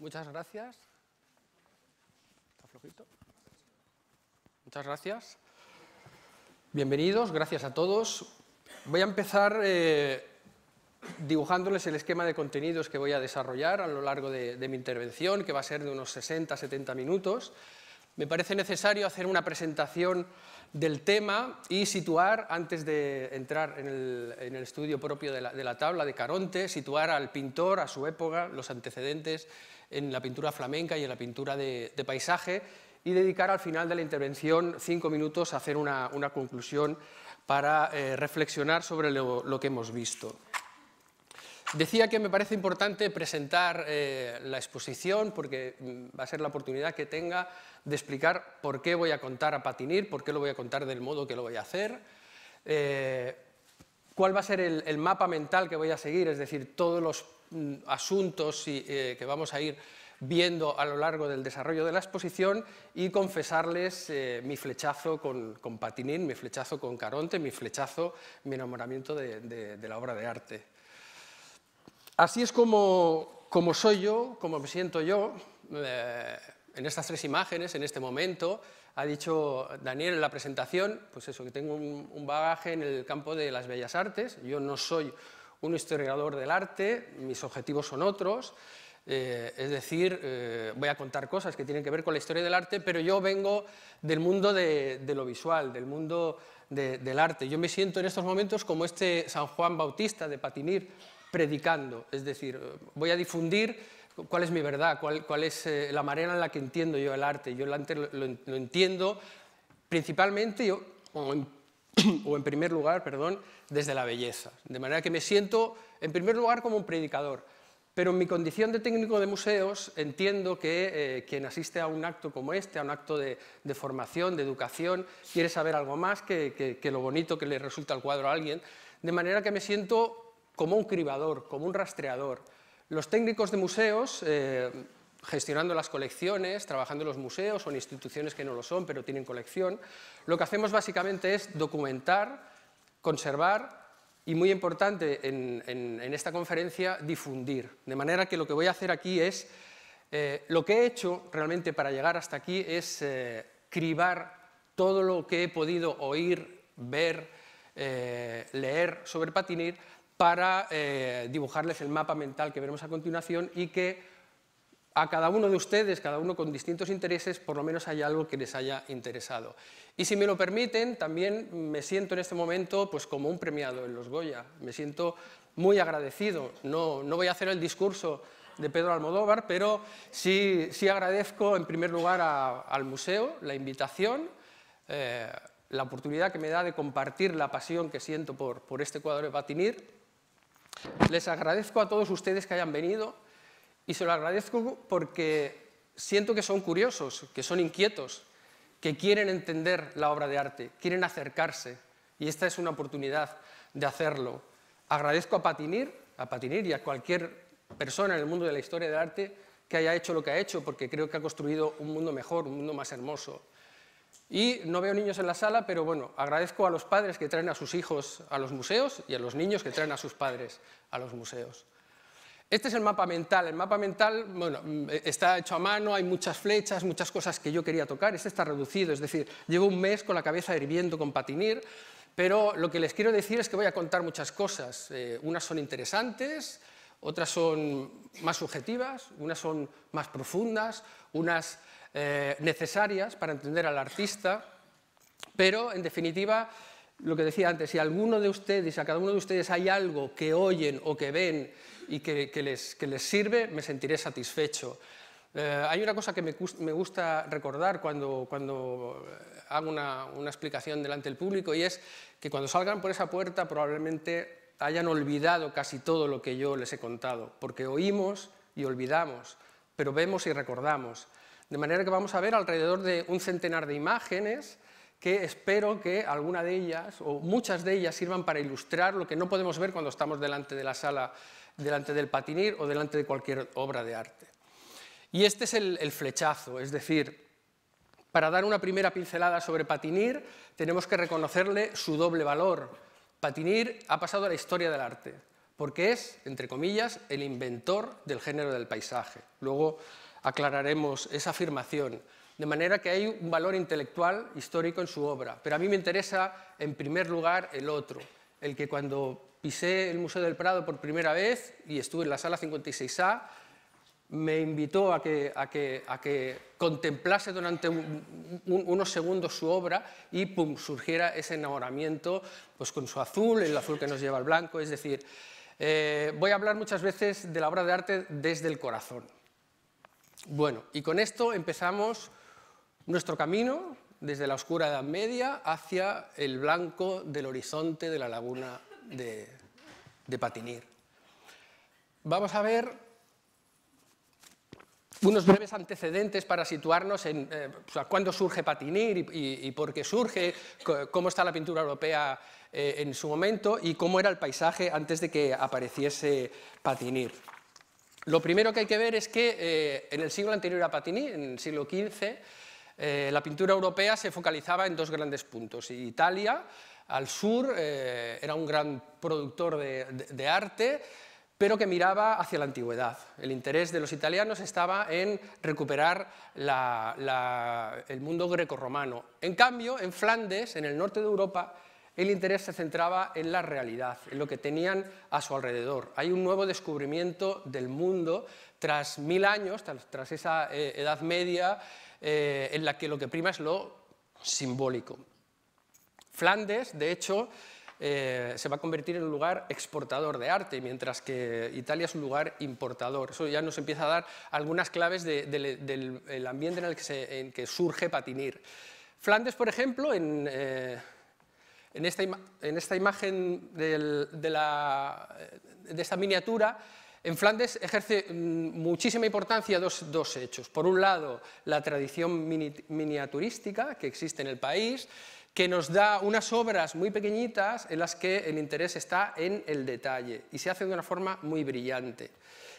muchas gracias. ¿Está flojito? Muchas gracias. Bienvenidos, gracias a todos. Voy a empezar eh, dibujándoles el esquema de contenidos que voy a desarrollar a lo largo de, mi intervención, que va a ser de unos 60-70 minutos. Me parece necesario hacer una presentación del tema y situar, antes de entrar en el, estudio propio de la, de la, tabla de Caronte, situar al pintor, a su época, los antecedentes en la pintura flamenca y en la pintura de, paisaje y dedicar al final de la intervención cinco minutos a hacer una, conclusión para eh, reflexionar sobre lo, que hemos visto. Decía que me parece importante presentar eh, la exposición porque mm, va a ser la oportunidad que tenga de explicar por qué voy a contar a Patinir, por qué lo voy a contar del modo que lo voy a hacer, eh, cuál va a ser el, mapa mental que voy a seguir, es decir, todos los mm, asuntos eh, que vamos a ir viendo a lo largo del desarrollo de la exposición y confesarles eh, mi flechazo con, Patinín, mi flechazo con Caronte, mi flechazo, mi enamoramiento de, la obra de arte. Así es como, soy yo, como me siento yo, eh, en estas tres imágenes, en este momento, ha dicho Daniel en la presentación, pues eso, que tengo un, bagaje en el campo de las bellas artes, yo no soy un historiador del arte, mis objetivos son otros, eh, es decir, eh, voy a contar cosas que tienen que ver con la historia del arte, pero yo vengo del mundo de, lo visual, del mundo del arte. Yo me siento en estos momentos como este San Juan Bautista de Patinir predicando, es decir, voy a difundir cuál es mi verdad, cuál, es eh, la manera en la que entiendo yo el arte. Yo lo, entiendo principalmente, yo, o, en, primer lugar, perdón, desde la belleza. De manera que me siento, en primer lugar, como un predicador. Pero en mi condición de técnico de museos entiendo que eh, quien asiste a un acto como este, a un acto de, formación, de educación, quiere saber algo más que, que lo bonito que le resulta el cuadro a alguien. De manera que me siento como un cribador, como un rastreador. Los técnicos de museos, eh, gestionando las colecciones, trabajando en los museos son instituciones que no lo son, pero tienen colección, lo que hacemos básicamente es documentar, conservar y, muy importante en, esta conferencia, difundir. De manera que lo que voy a hacer aquí es, eh, lo que he hecho realmente para llegar hasta aquí es eh, cribar todo lo que he podido oír, ver, leer sobre Patinir para eh, dibujarles el mapa mental que veremos a continuación y que a cada uno de ustedes, cada uno con distintos intereses, por lo menos hay algo que les haya interesado. Y si me lo permiten, también me siento en este momento pues, como un premiado en los Goya. Me siento muy agradecido. No, no voy a hacer el discurso de Pedro Almodóvar, pero sí, sí agradezco en primer lugar al museo la invitación, eh, la oportunidad que me da de compartir la pasión que siento por, por este cuadro de Patinir les agradezco a todos ustedes que hayan venido y se lo agradezco porque siento que son curiosos, que son inquietos, que quieren entender la obra de arte, quieren acercarse y esta es una oportunidad de hacerlo. Agradezco a Patinir, a Patinir y a cualquier persona en el mundo de la historia del arte que haya hecho lo que ha hecho porque creo que ha construido un mundo mejor, un mundo más hermoso. Y no veo niños en la sala, pero bueno, agradezco a los padres que traen a sus hijos a los museos y a los niños que traen a sus padres a los museos. Este es el mapa mental. El mapa mental bueno, está hecho a mano, hay muchas flechas, muchas cosas que yo quería tocar. Este está reducido, es decir, llevo un mes con la cabeza hirviendo con patinir, pero lo que les quiero decir es que voy a contar muchas cosas. Eh, unas son interesantes, otras son más subjetivas, unas son más profundas, unas eh, necesarias para entender al artista, pero en definitiva, lo que decía antes, si alguno de ustedes, a cada uno de ustedes hay algo que oyen o que ven y que, les, sirve, me sentiré satisfecho. Eh, hay una cosa que me, gusta recordar cuando, eh, hago una, una explicación delante del público y es que cuando salgan por esa puerta probablemente hayan olvidado casi todo lo que yo les he contado, porque oímos y olvidamos, pero vemos y recordamos. De manera que vamos a ver alrededor de un centenar de imágenes que espero que alguna de ellas o muchas de ellas sirvan para ilustrar lo que no podemos ver cuando estamos delante de la sala, delante del patinir o delante de cualquier obra de arte. Y este es el, flechazo, es decir, para dar una primera pincelada sobre Patinir, tenemos que reconocerle su doble valor. Patinir ha pasado a la historia del arte, porque es, entre comillas, el inventor del género del paisaje. Luego aclararemos esa afirmación. De manera que hay un valor intelectual histórico en su obra, pero a mí me interesa en primer lugar el otro, el que cuando pisé el Museo del Prado por primera vez y estuve en la sala 56A, me invitó a que, contemplase durante unos segundos su obra y pum, surgiera ese enamoramiento pues con su azul, el azul que nos lleva al blanco. Es decir, eh, voy a hablar muchas veces de la obra de arte desde el corazón. Bueno, y con esto empezamos nuestro camino desde la oscura Edad Media hacia el blanco del horizonte de la laguna de, Patinir. Vamos a ver unos breves antecedentes para situarnos en eh, cuándo surge Patinir y, por qué surge, cómo está la pintura europea eh, en su momento y cómo era el paisaje antes de que apareciese Patinir. Lo primero que hay que ver es que eh, en el siglo anterior a Patini, en el siglo XV, eh, la pintura europea se focalizaba en dos grandes puntos. Italia, al sur, eh, era un gran productor de, arte, pero que miraba hacia la antigüedad. El interés de los italianos estaba en recuperar el mundo grecorromano. En cambio, en Flandes, en el norte de Europa, el interés se centraba en la realidad, en lo que tenían a su alrededor. Hay un nuevo descubrimiento del mundo tras mil años, tras, esa eh, Edad Media, eh, en la que lo que prima es lo simbólico. Flandes, de hecho, eh, se va a convertir en un lugar exportador de arte, mientras que Italia es un lugar importador. Eso ya nos empieza a dar algunas claves del, ambiente en el que surge Patinir. Flandes, por ejemplo, en... En esta, imagen de, esta miniatura, en Flandes ejerce mm, muchísima importancia dos, hechos. Por un lado, la tradición miniaturística que existe en el país, que nos da unas obras muy pequeñitas en las que el interés está en el detalle y se hace de una forma muy brillante.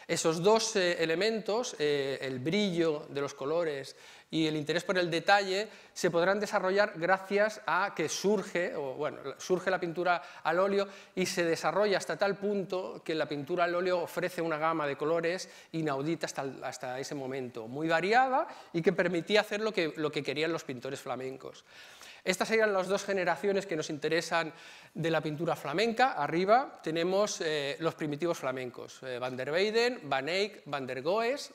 Esos dos eh, elementos, eh, el brillo de los colores y el interés por el detalle se podrán desarrollar gracias a que surge, bueno, surge la pintura al óleo y se desarrolla hasta tal punto que la pintura al óleo ofrece una gama de colores inaudita hasta, ese momento, muy variada y que permitía hacer lo que, lo que querían los pintores flamencos. Estas serían las dos generaciones que nos interesan de la pintura flamenca. Arriba tenemos eh, los primitivos flamencos, eh, Van der Weyden, Van Eyck, Van der Goes,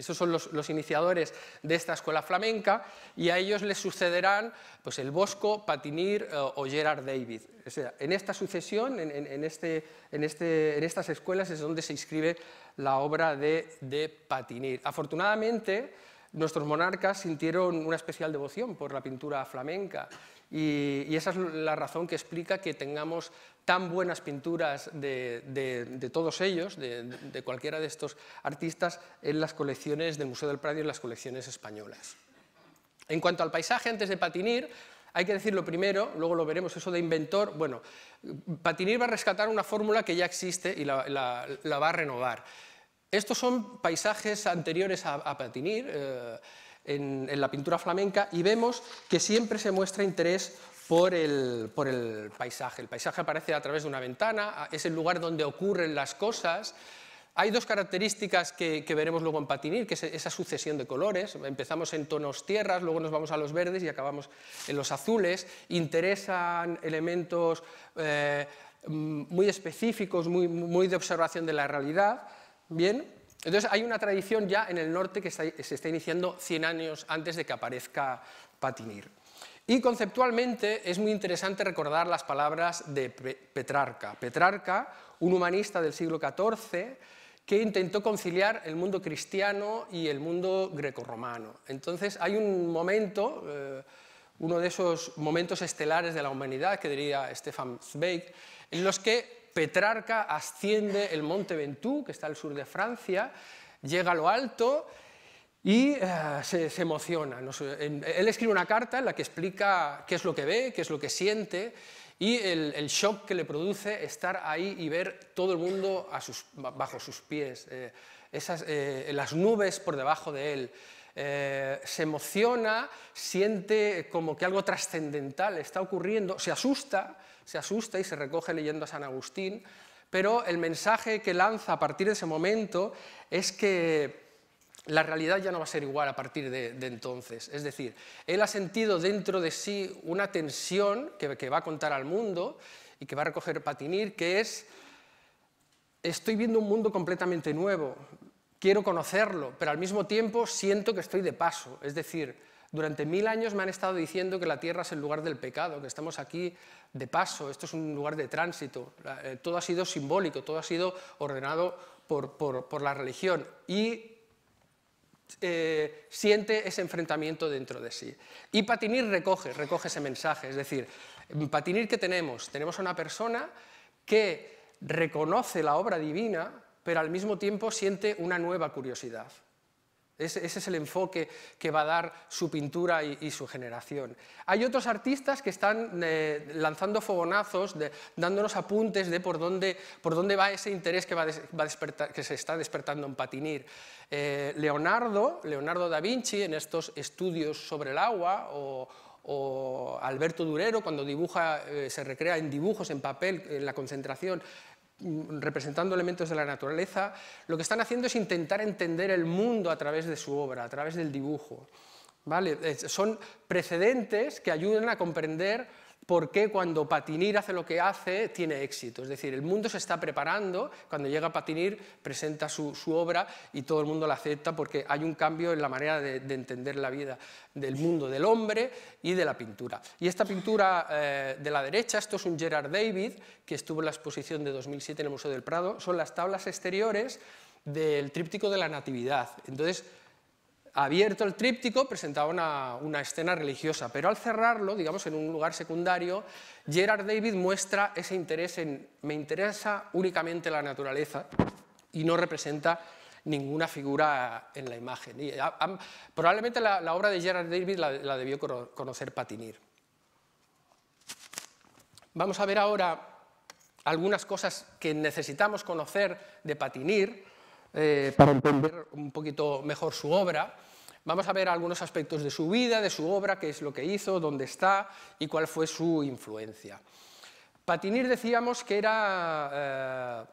esos son los, iniciadores de esta escuela flamenca y a ellos les sucederán pues, el Bosco, Patinir eh, o Gerard David. en esta sucesión, este, este, en, estas escuelas es donde se inscribe la obra de Patinir. Afortunadamente, nuestros monarcas sintieron una especial devoción por la pintura flamenca y, esa es la razón que explica que tengamos tan buenas pinturas de, todos ellos, de, cualquiera de estos artistas, en las colecciones del Museo del Prado y en las colecciones españolas. En cuanto al paisaje, antes de patinir, hay que decirlo primero, luego lo veremos, eso de inventor. Bueno, Patinir va a rescatar una fórmula que ya existe y la, va a renovar. Estos son paisajes anteriores a, Patinir. Eh, en, la pintura flamenca y vemos que siempre se muestra interés por el, paisaje. El paisaje aparece a través de una ventana, es el lugar donde ocurren las cosas, hay dos características que, veremos luego en Patinir, que es esa sucesión de colores. Empezamos en tonos tierras, luego nos vamos a los verdes y acabamos en los azules. Interesan elementos eh, muy específicos, muy, muy de observación de la realidad. Bien, entonces hay una tradición ya en el norte que se está iniciando 100 años antes de que aparezca Patinir. Y conceptualmente es muy interesante recordar las palabras de Petrarca. Petrarca, un humanista del siglo XIV, que intentó conciliar el mundo cristiano y el mundo grecorromano. Entonces hay un momento, eh, uno de esos momentos estelares de la humanidad, que diría Stefan Zweig, en los que Petrarca asciende el monte Ventoux, que está al sur de Francia, llega a lo alto y eh, se, emociona. él escribe una carta en la que explica qué es lo que ve, qué es lo que siente y el, shock que le produce estar ahí y ver todo el mundo bajo sus pies, eh, eh, las nubes por debajo de él. se emociona, siente como que algo trascendental está ocurriendo, se asusta se asusta y se recoge leyendo a San Agustín, pero el mensaje que lanza a partir de ese momento es que la realidad ya no va a ser igual a partir de, entonces. Es decir, él ha sentido dentro de sí una tensión que, que va a contar al mundo y que va a recoger Patinir, que es, estoy viendo un mundo completamente nuevo, quiero conocerlo, pero al mismo tiempo siento que estoy de paso. Es decir, durante mil años me han estado diciendo que la tierra es el lugar del pecado, que estamos aquí de paso, esto es un lugar de tránsito. Eh, todo ha sido simbólico, todo ha sido ordenado por, la religión. Y eh, siente ese enfrentamiento dentro de sí. Y Patinir recoge, recoge ese mensaje. Es decir, Patinir, ¿qué tenemos? Tenemos a una persona que reconoce la obra divina, pero al mismo tiempo siente una nueva curiosidad. Ese, es el enfoque que va a dar su pintura y, su generación. Hay otros artistas que están eh, lanzando fogonazos, dándonos apuntes de por dónde, por dónde va ese interés que, que se está despertando en Patinir. Eh, Leonardo, Leonardo da Vinci, en estos estudios sobre el agua o, Alberto Durero, cuando dibuja, eh, se recrea en dibujos, en papel, en la concentración Mm, representando elementos de la naturaleza, lo que están haciendo es intentar entender el mundo a través de su obra, a través del dibujo. ¿vale? Son precedentes que ayudan a comprender por qué cuando Patinir hace lo que hace tiene éxito. Es decir, el mundo se está preparando, cuando llega Patinir presenta su, obra y todo el mundo la acepta porque hay un cambio en la manera de, entender la vida del mundo del hombre y de la pintura. Y esta pintura eh, de la derecha, esto es un Gerard David, que estuvo en la exposición de 2007 en el Museo del Prado, son las tablas exteriores del tríptico de la Natividad. Entonces, abierto el tríptico presentaba una, escena religiosa, pero al cerrarlo, digamos, en un lugar secundario, Gerard David muestra ese interés en me interesa únicamente la naturaleza y no representa ninguna figura en la imagen. probablemente la, obra de Gerard David la, la debió conocer Patinir. Vamos a ver ahora algunas cosas que necesitamos conocer de Patinir eh, para entender un poquito mejor su obra. Vamos a ver algunos aspectos de su vida, de su obra, qué es lo que hizo, dónde está y cuál fue su influencia. Patinir decíamos que era, eh,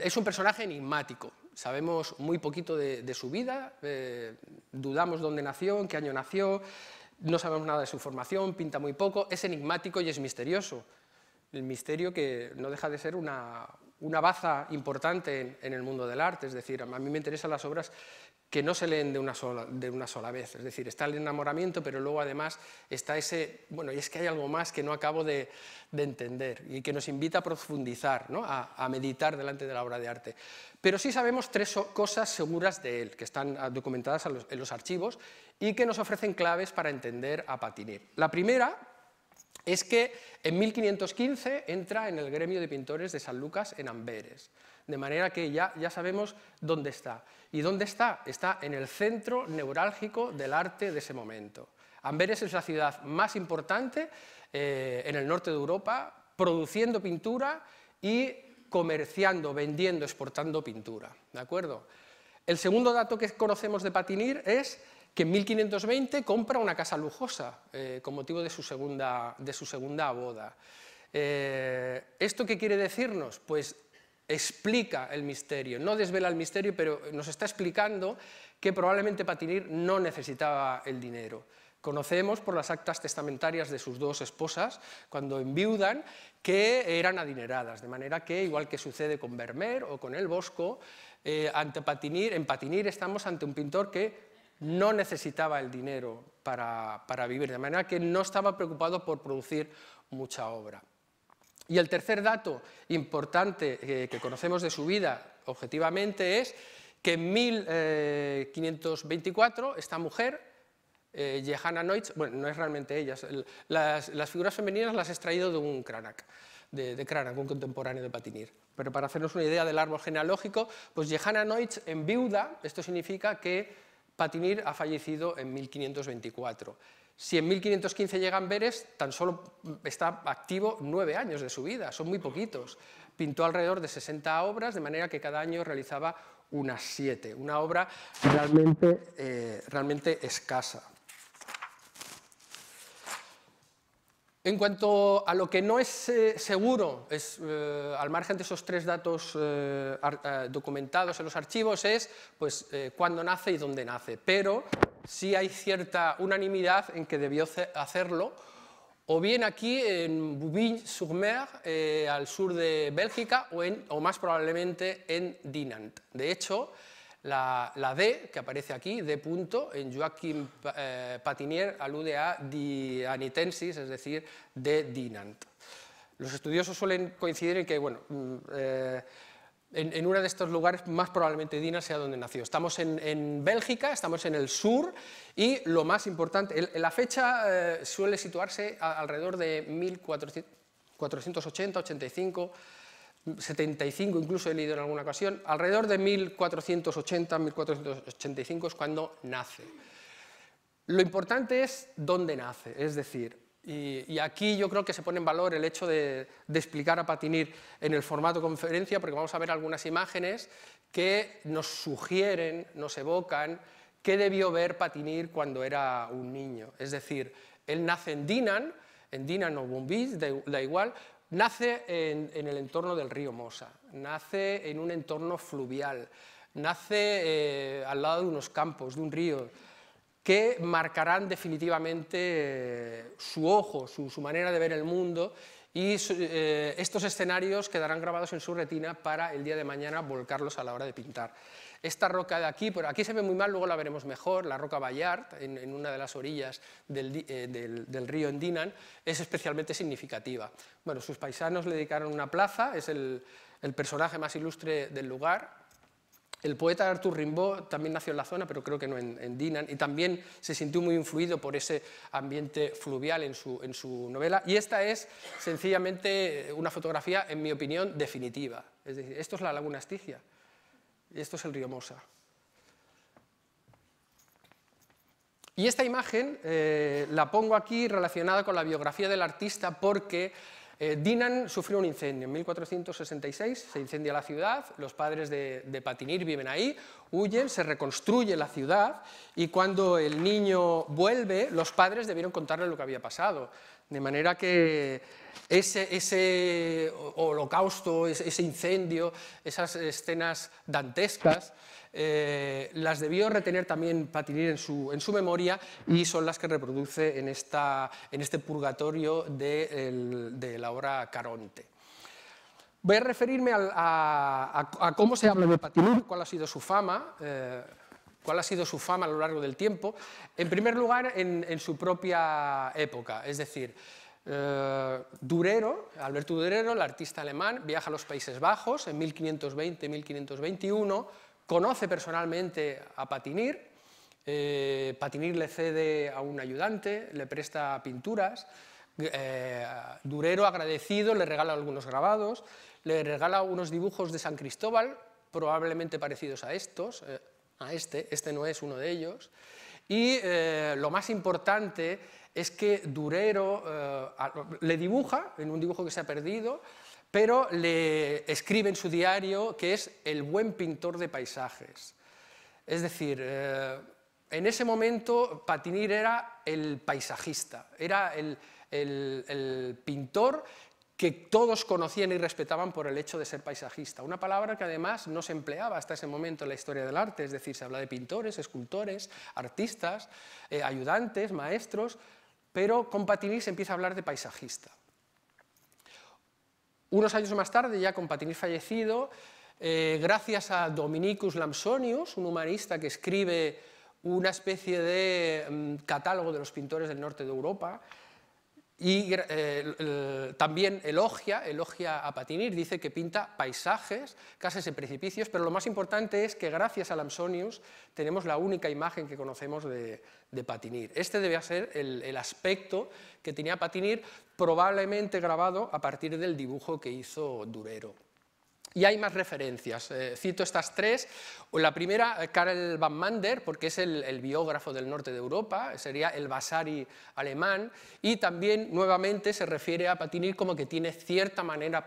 es un personaje enigmático. Sabemos muy poquito de, su vida, eh, dudamos dónde nació, en qué año nació, no sabemos nada de su formación, pinta muy poco, es enigmático y es misterioso. El misterio que no deja de ser una, una baza importante en, el mundo del arte, es decir, a mí me interesan las obras que no se leen de una, sola, de una sola vez, es decir, está el enamoramiento, pero luego además está ese, bueno, y es que hay algo más que no acabo de, entender y que nos invita a profundizar, ¿no? a, meditar delante de la obra de arte. Pero sí sabemos tres cosas seguras de él, que están ah, documentadas en los, archivos y que nos ofrecen claves para entender a Patinir. La primera, es que en 1515 entra en el gremio de pintores de San Lucas en Amberes, de manera que ya, ya sabemos dónde está. ¿Y dónde está? Está en el centro neurálgico del arte de ese momento. Amberes es la ciudad más importante eh, en el norte de Europa, produciendo pintura y comerciando, vendiendo, exportando pintura. ¿De acuerdo? El segundo dato que conocemos de Patinir es que en 1520 compra una casa lujosa eh, con motivo de su segunda, de su segunda boda. Eh, ¿Esto qué quiere decirnos? Pues explica el misterio, no desvela el misterio, pero nos está explicando que probablemente Patinir no necesitaba el dinero. Conocemos por las actas testamentarias de sus dos esposas, cuando enviudan, que eran adineradas, de manera que, igual que sucede con Vermeer o con el Bosco, eh, ante Patinir, en Patinir estamos ante un pintor que no necesitaba el dinero para, vivir, de manera que no estaba preocupado por producir mucha obra. Y el tercer dato importante eh, que conocemos de su vida objetivamente es que en 1524 eh, esta mujer, eh, Noitz, bueno, no es realmente ella, las, figuras femeninas las he extraído de un Cranach, de, de un contemporáneo de Patinir. Pero para hacernos una idea del árbol genealógico, pues jehana Noitz en viuda, esto significa que Patinir ha fallecido en 1524. Si en 1515 llegan veres, tan solo está activo nueve años de su vida, son muy poquitos. Pintó alrededor de 60 obras, de manera que cada año realizaba unas siete, una obra realmente eh, escasa. En cuanto a lo que no es eh, seguro, es, eh, al margen de esos tres datos eh, documentados en los archivos, es pues, cuándo nace y dónde nace. Pero sí hay cierta unanimidad en que debió hacerlo, o bien aquí en Bouvines-sur-Mer, al sur de Bélgica, o, o más probablemente en Dinant. De hecho, la, D, que aparece aquí, D punto, en Joachim eh, Patinier alude a Dianitensis, es decir, de Dinant. Los estudiosos suelen coincidir en que, bueno, mm, eh, en, uno de estos lugares más probablemente Dinant sea donde nació. Estamos en, Bélgica, estamos en el sur y lo más importante, la fecha eh, suele situarse alrededor de 1480, 85 75 incluso he leído en alguna ocasión, alrededor de 1480, 1485 es cuando nace. Lo importante es dónde nace, es decir, y, aquí yo creo que se pone en valor el hecho de, explicar a Patinir en el formato conferencia, porque vamos a ver algunas imágenes que nos sugieren, nos evocan qué debió ver Patinir cuando era un niño. Es decir, él nace en Dinan, en Dinan o Bombay, da igual, Nace en, el entorno del río Mosa, nace en un entorno fluvial, nace eh, al lado de unos campos, de un río, que marcarán definitivamente eh, su ojo, su, manera de ver el mundo y eh, estos escenarios quedarán grabados en su retina para el día de mañana volcarlos a la hora de pintar. Esta roca de aquí, por aquí se ve muy mal, luego la veremos mejor, la roca Bayard, en, una de las orillas del, eh, del, del río Endinan, es especialmente significativa. Bueno, sus paisanos le dedicaron una plaza, es el, personaje más ilustre del lugar, el poeta Arthur Rimbaud también nació en la zona, pero creo que no en, Dinan, y también se sintió muy influido por ese ambiente fluvial en su, novela. Y esta es sencillamente una fotografía, en mi opinión, definitiva. Es decir, esto es la laguna Estigia esto es el río Mosa. Y esta imagen eh, la pongo aquí relacionada con la biografía del artista porque eh, Dinan sufrió un incendio en 1466, se incendia la ciudad, los padres de, de, Patinir viven ahí, huyen, se reconstruye la ciudad y cuando el niño vuelve, los padres debieron contarle lo que había pasado. De manera que ese, holocausto, ese incendio, esas escenas dantescas, eh, las debió retener también Patinir en su, memoria y son las que reproduce en, este purgatorio de, la obra Caronte. Voy a referirme a, cómo se habla de Patinir, cuál ha sido su fama. Eh, cuál ha sido su fama a lo largo del tiempo, en primer lugar en, su propia época, es decir, eh, Durero, Alberto Durero, el artista alemán, viaja a los Países Bajos en 1520-1521, conoce personalmente a Patinir, eh, Patinir le cede a un ayudante, le presta pinturas, eh, Durero agradecido le regala algunos grabados, le regala unos dibujos de San Cristóbal, probablemente parecidos a estos, a este, este no es uno de ellos. Y eh, lo más importante es que Durero eh, le dibuja, en un dibujo que se ha perdido, pero le escribe en su diario que es el buen pintor de paisajes. Es decir, eh, en ese momento Patinir era el paisajista, era el, el pintor que todos conocían y respetaban por el hecho de ser paisajista. Una palabra que además no se empleaba hasta ese momento en la historia del arte, es decir, se habla de pintores, escultores, artistas, eh, ayudantes, maestros, pero con se empieza a hablar de paisajista. Unos años más tarde, ya con fallecido, eh, gracias a Dominicus Lamsonius, un humanista que escribe una especie de mm, catálogo de los pintores del norte de Europa, y eh, también elogia, elogia a Patinir, dice que pinta paisajes, casas y precipicios, pero lo más importante es que gracias a Lamsonius tenemos la única imagen que conocemos de, Patinir. Este debe ser el, el, aspecto que tenía Patinir, probablemente grabado a partir del dibujo que hizo Durero. Y hay más referencias, eh, cito estas tres. La primera, eh, Karel van Mander, porque es el, biógrafo del norte de Europa, sería el Vasari alemán, y también nuevamente se refiere a Patinir como que tiene cierta manera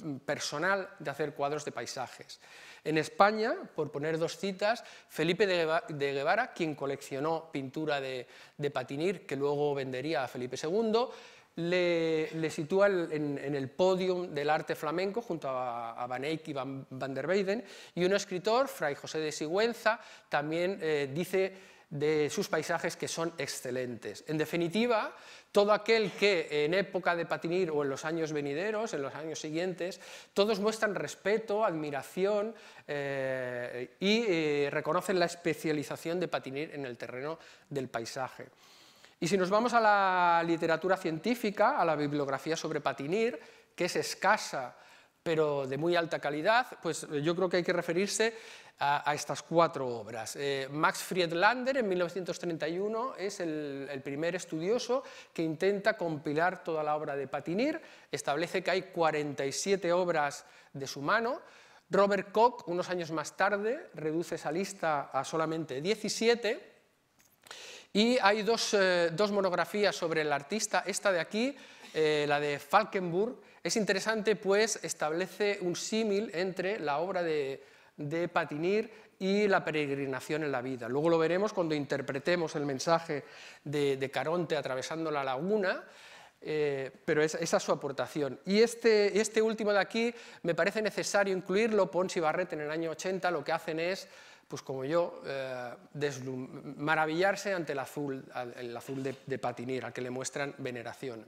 mm, personal de hacer cuadros de paisajes. En España, por poner dos citas, Felipe de Guevara, quien coleccionó pintura de Patinir, que luego vendería a Felipe II, le, sitúa en, el podium del arte flamenco junto a, Van Eyck y Van, der Weyden. Y un escritor, Fray José de Sigüenza, también eh, dice de sus paisajes que son excelentes. En definitiva, todo aquel que en época de Patinir o en los años venideros, en los años siguientes, todos muestran respeto, admiración eh, y eh, reconocen la especialización de Patinir en el terreno del paisaje. Y si nos vamos a la literatura científica, a la bibliografía sobre Patinir, que es escasa pero de muy alta calidad, pues yo creo que hay que referirse a, estas cuatro obras. Eh, Max Friedlander, en 1931, es el, el, primer estudioso que intenta compilar toda la obra de Patinir, establece que hay 47 obras de su mano, Robert Koch, unos años más tarde, reduce esa lista a solamente 17, y hay eh, dos, monografías sobre el artista. Esta de aquí, eh, la de Falkenburg, es interesante pues establece un símil entre la obra de, de Patinir y la peregrinación en la vida. Luego lo veremos cuando interpretemos el mensaje de, Caronte atravesando la laguna, eh, pero esa es su aportación. Y este, este último de aquí me parece necesario incluirlo, Pons y Barret en el año 80 lo que hacen es pues como yo, eh, maravillarse ante el azul, el azul de, Patinir, al que le muestran veneración.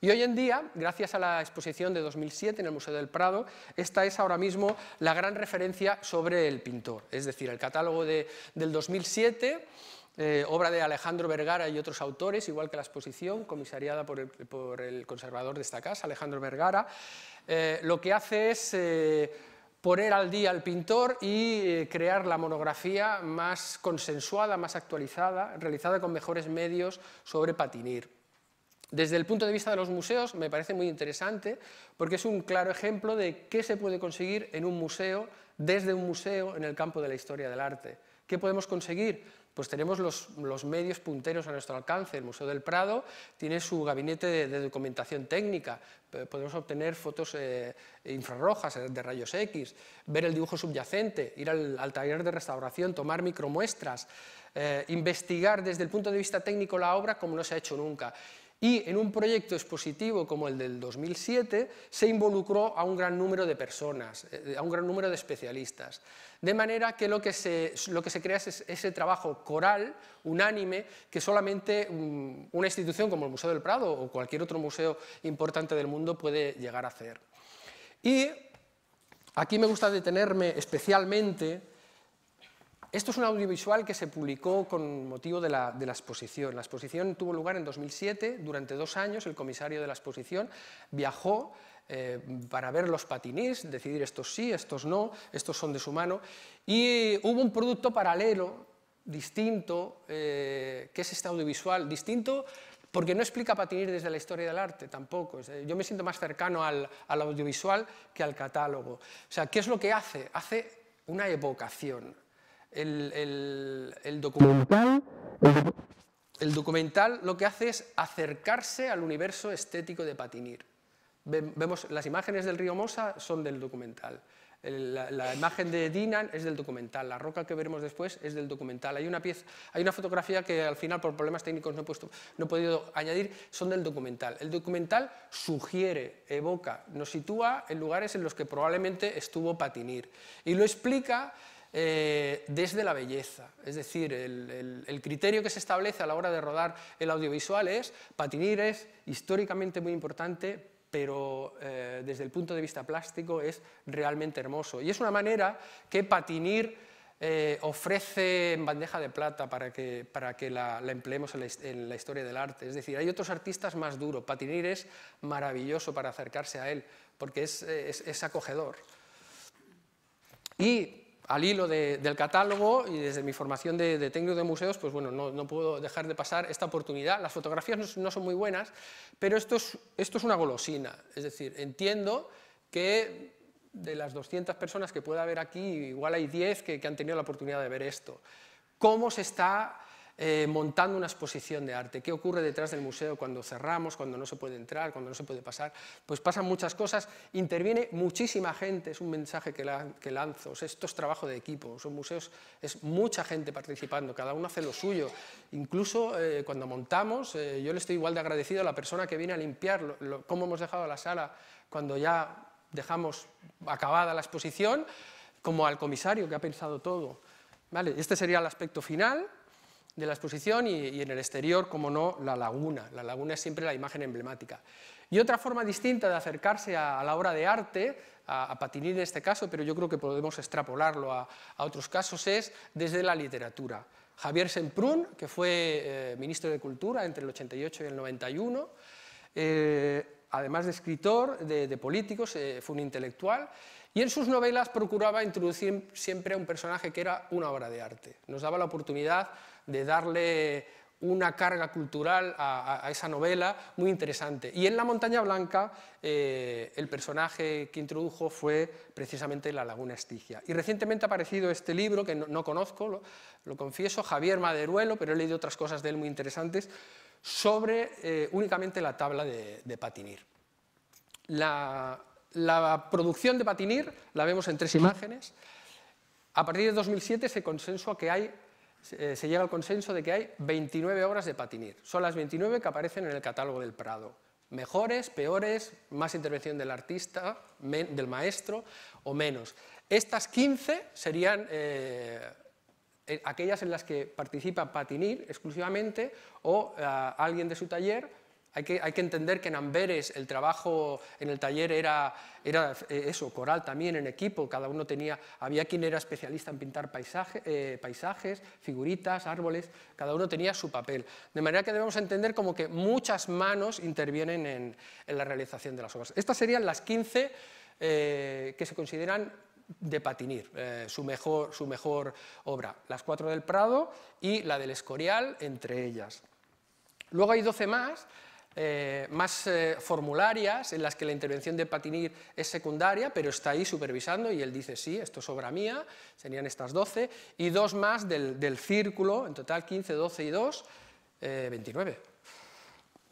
Y hoy en día, gracias a la exposición de 2007 en el Museo del Prado, esta es ahora mismo la gran referencia sobre el pintor. Es decir, el catálogo de, del 2007, eh, obra de Alejandro Vergara y otros autores, igual que la exposición comisariada por el, conservador de esta casa, Alejandro Vergara, eh, lo que hace es poner al día al pintor y eh, crear la monografía más consensuada, más actualizada, realizada con mejores medios sobre Patinir. Desde el punto de vista de los museos me parece muy interesante porque es un claro ejemplo de qué se puede conseguir en un museo, desde un museo, en el campo de la historia del arte. ¿Qué podemos conseguir? pues tenemos los, medios punteros a nuestro alcance. El Museo del Prado tiene su gabinete de, documentación técnica, podemos obtener fotos eh, infrarrojas eh, de rayos X, ver el dibujo subyacente, ir al, taller de restauración, tomar micromuestras, eh, investigar desde el punto de vista técnico la obra como no se ha hecho nunca. Y en un proyecto expositivo como el del 2007 se involucró a un gran número de personas, eh, a un gran número de especialistas. De manera que lo que se, lo que se crea es ese trabajo coral, unánime, que solamente una institución como el Museo del Prado o cualquier otro museo importante del mundo puede llegar a hacer. Y aquí me gusta detenerme especialmente esto es un audiovisual que se publicó con motivo de la, exposición. La exposición tuvo lugar en 2007. Durante dos años el comisario de la exposición viajó eh, para ver los patinís, decidir estos sí, estos no, estos son de su mano. Y hubo un producto paralelo, distinto, eh, que es este audiovisual. Distinto porque no explica patinir desde la historia del arte tampoco. Eh, yo me siento más cercano al, al audiovisual que al catálogo. O sea, ¿qué es lo que hace? Hace una evocación el, documental, el documental lo que hace es acercarse al universo estético de Patinir. Vemos, las imágenes del río Mosa son del documental. La, imagen de Dinan es del documental, la roca que veremos después es del documental. Hay una, pieza, hay una fotografía que al final por problemas técnicos no he, no he podido añadir, son del documental. El documental sugiere, evoca, nos sitúa en lugares en los que probablemente estuvo Patinir y lo explica eh, desde la belleza. Es decir, el, criterio que se establece a la hora de rodar el audiovisual es patinir es históricamente muy importante, pero eh, desde el punto de vista plástico es realmente hermoso. Y es una manera que patinir... Eh, ofrece en bandeja de plata para que, para que la, empleemos en la, historia del arte. Es decir, hay otros artistas más duros. Patinir es maravilloso para acercarse a él, porque es, es, es acogedor. Y al hilo del catálogo y desde mi formación de, técnico de museos, pues bueno, no, puedo dejar de pasar esta oportunidad. Las fotografías no, son muy buenas, pero esto es, esto es, una golosina. Es decir, entiendo que de las 200 personas que pueda haber aquí, igual hay 10 que han tenido la oportunidad de ver esto. ¿Cómo se está eh, montando una exposición de arte. ¿Qué ocurre detrás del museo cuando cerramos, cuando no se puede entrar, cuando no se puede pasar? Pues pasan muchas cosas, interviene muchísima gente, es un mensaje que, lanzo, esto es trabajo de equipo, son museos, es mucha gente participando, cada uno hace lo suyo. Incluso eh, cuando montamos, eh, yo le estoy igual de agradecido a la persona que viene a limpiar cómo hemos dejado la sala cuando ya dejamos acabada la exposición, como al comisario que ha pensado todo. Vale, este sería el aspecto final de la exposición y, en el exterior, como no, la laguna. La laguna es siempre la imagen emblemática. Y otra forma distinta de acercarse a, la obra de arte, a, a, en este caso, pero yo creo que podemos extrapolarlo a, otros casos, es desde la literatura. Javier Semprún, que fue eh, ministro de Cultura entre el 88 y el 91, eh, además de escritor, de, políticos, eh, fue un intelectual, y en sus novelas procuraba introducir siempre a un personaje que era una obra de arte. Nos daba la oportunidad de darle una carga cultural a, esa novela muy interesante. Y en La montaña blanca eh, el personaje que introdujo fue precisamente la laguna estigia. Y recientemente ha aparecido este libro que no, conozco, lo, confieso, Javier Maderuelo, pero he leído otras cosas de él muy interesantes, sobre eh, únicamente la tabla de, Patinir. La, producción de Patinir la vemos en tres imágenes. A partir de 2007 se consensua que hay eh, se llega al consenso de que hay 29 obras de Patinir. Son las 29 que aparecen en el catálogo del Prado. Mejores, peores, más intervención del artista, del maestro o menos. Estas 15 serían eh, eh, aquellas en las que participa Patinir exclusivamente o alguien de su taller hay que, entender que en Amberes el trabajo en el taller era, eh, eso, coral también, en equipo, cada uno tenía, había quien era especialista en pintar eh, paisajes, figuritas, árboles, cada uno tenía su papel. De manera que debemos entender como que muchas manos intervienen en, la realización de las obras. Estas serían las 15 eh, que se consideran de Patinir, su, mejor, su mejor obra, las cuatro del Prado y la del Escorial entre ellas. Luego hay 12 más eh, más eh, formularias en las que la intervención de Patinir es secundaria, pero está ahí supervisando y él dice, sí, esto es obra mía, serían estas 12, y dos más del, del círculo, en total 15, 12 y 2, 29. Eh,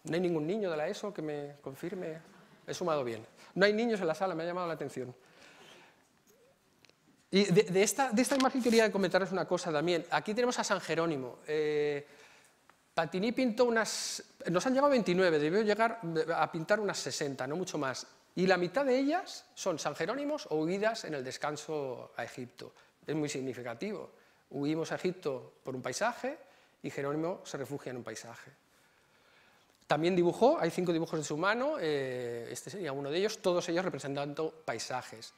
no hay ningún niño de la ESO que me confirme, he sumado bien. No hay niños en la sala, me ha llamado la atención. Y de, esta, de esta, imagen quería comentarles una cosa también. Aquí tenemos a San Jerónimo. Patini pintó unas, nos han llegado 29, debió llegar a pintar unas 60, no mucho más. Y la mitad de ellas son San Jerónimos o huidas en el descanso a Egipto. Es muy significativo. Huimos a Egipto por un paisaje y Jerónimo se refugia en un paisaje. También dibujó, hay cinco dibujos en su mano, eh, este sería uno de ellos, todos ellos representando paisajes.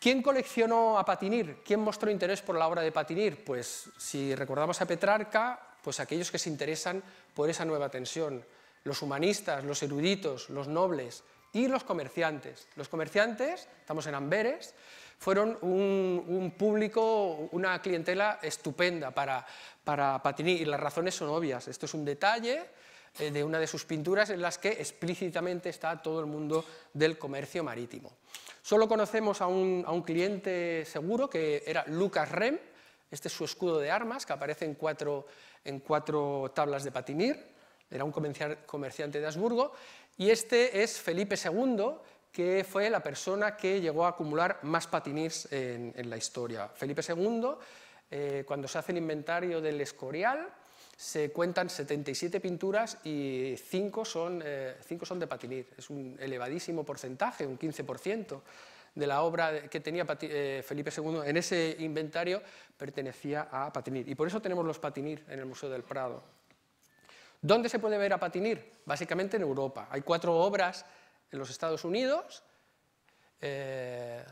¿Quién coleccionó a Patinir? ¿Quién mostró interés por la obra de Patinir? Pues si recordamos a Petrarca, pues aquellos que se interesan por esa nueva tensión, los humanistas, los eruditos, los nobles y los comerciantes. Los comerciantes, estamos en Amberes, fueron un, público, una clientela estupenda para, para Patini y las razones son obvias. Esto es un detalle eh, de una de sus pinturas en las que explícitamente está todo el mundo del comercio marítimo. Solo conocemos a un, a un cliente seguro que era Lucas Rem, este es su escudo de armas que aparece en cuatro en cuatro tablas de patinir, era un comerciante de Habsburgo, y este es Felipe II, que fue la persona que llegó a acumular más patinirs en, la historia. Felipe II, eh, cuando se hace el inventario del Escorial, se cuentan 77 pinturas y 5 son, 5 eh, son de patinir. Es un elevadísimo porcentaje, un 15% de la obra que tenía eh, Felipe II en ese inventario pertenecía a Patinir. Y por eso tenemos los Patinir en el Museo del Prado. ¿Dónde se puede ver a Patinir? Básicamente en Europa. Hay cuatro obras en los Estados Unidos, eh,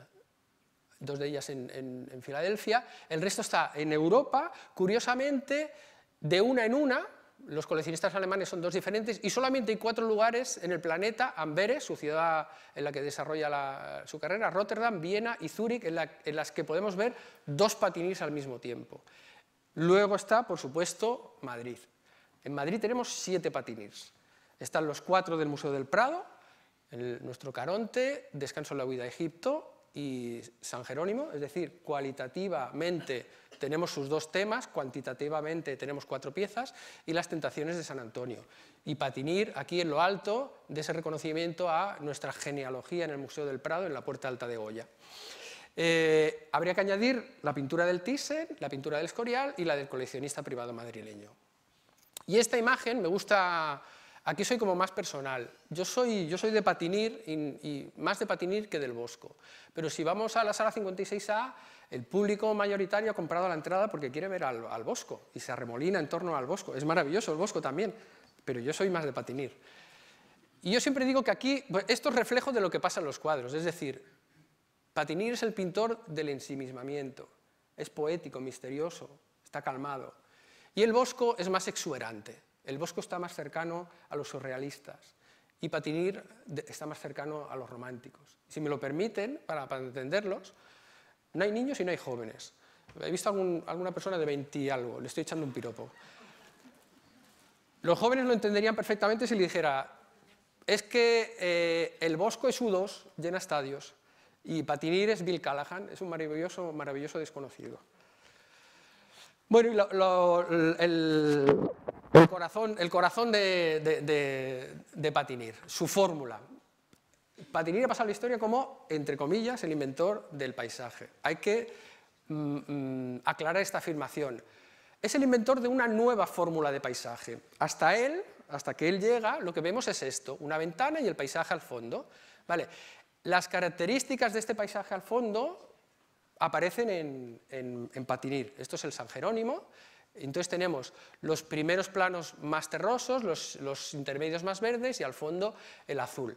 dos de ellas en Filadelfia. El resto está en Europa, curiosamente, de una en una, los coleccionistas alemanes son dos diferentes y solamente hay cuatro lugares en el planeta, Amberes, su ciudad en la que desarrolla su carrera, Rotterdam, Viena y Zúrich, en, las que podemos ver dos patinis al mismo tiempo. Luego está, por supuesto, Madrid. En Madrid tenemos siete patinillas. Están los cuatro del Museo del Prado, nuestro Caronte, Descanso en la Huida de Egipto, y San Jerónimo, es decir, cualitativamente tenemos sus dos temas, cuantitativamente tenemos cuatro piezas, y las tentaciones de San Antonio. Y patinir aquí en lo alto de ese reconocimiento a nuestra genealogía en el Museo del Prado, en la Puerta Alta de Goya. Eh, habría que añadir la pintura del Thyssen, la pintura del Escorial y la del coleccionista privado madrileño. Y esta imagen me gusta Aquí soy como más personal. Yo soy, yo soy de Patinir y, más de Patinir que del Bosco. Pero si vamos a la sala 56A, el público mayoritario ha comprado la entrada porque quiere ver al, al Bosco y se arremolina en torno al Bosco. Es maravilloso el Bosco también, pero yo soy más de Patinir. Y yo siempre digo que aquí, pues, esto es reflejo de lo que pasa en los cuadros, es decir, Patinir es el pintor del ensimismamiento, es poético, misterioso, está calmado. Y el Bosco es más exuberante, el Bosco está más cercano a los surrealistas y Patinir está más cercano a los románticos. Si me lo permiten, para, entenderlos, no hay niños y no hay jóvenes. He visto a alguna persona de 20 y algo, le estoy echando un piropo. Los jóvenes lo entenderían perfectamente si le dijera, es que eh, el Bosco es U2, llena estadios, y Patinir es Bill Callahan, es un maravilloso, maravilloso desconocido. Bueno, y el... El corazón, el corazón de, Patinir, su fórmula. Patinir ha pasado la historia como, entre comillas, el inventor del paisaje. Hay que mm, mm, aclarar esta afirmación. Es el inventor de una nueva fórmula de paisaje. Hasta él, hasta que él llega, lo que vemos es esto, una ventana y el paisaje al fondo. ¿Vale? Las características de este paisaje al fondo aparecen en, en Patinir. Esto es el San Jerónimo, entonces tenemos los primeros planos más terrosos, los, intermedios más verdes y al fondo el azul.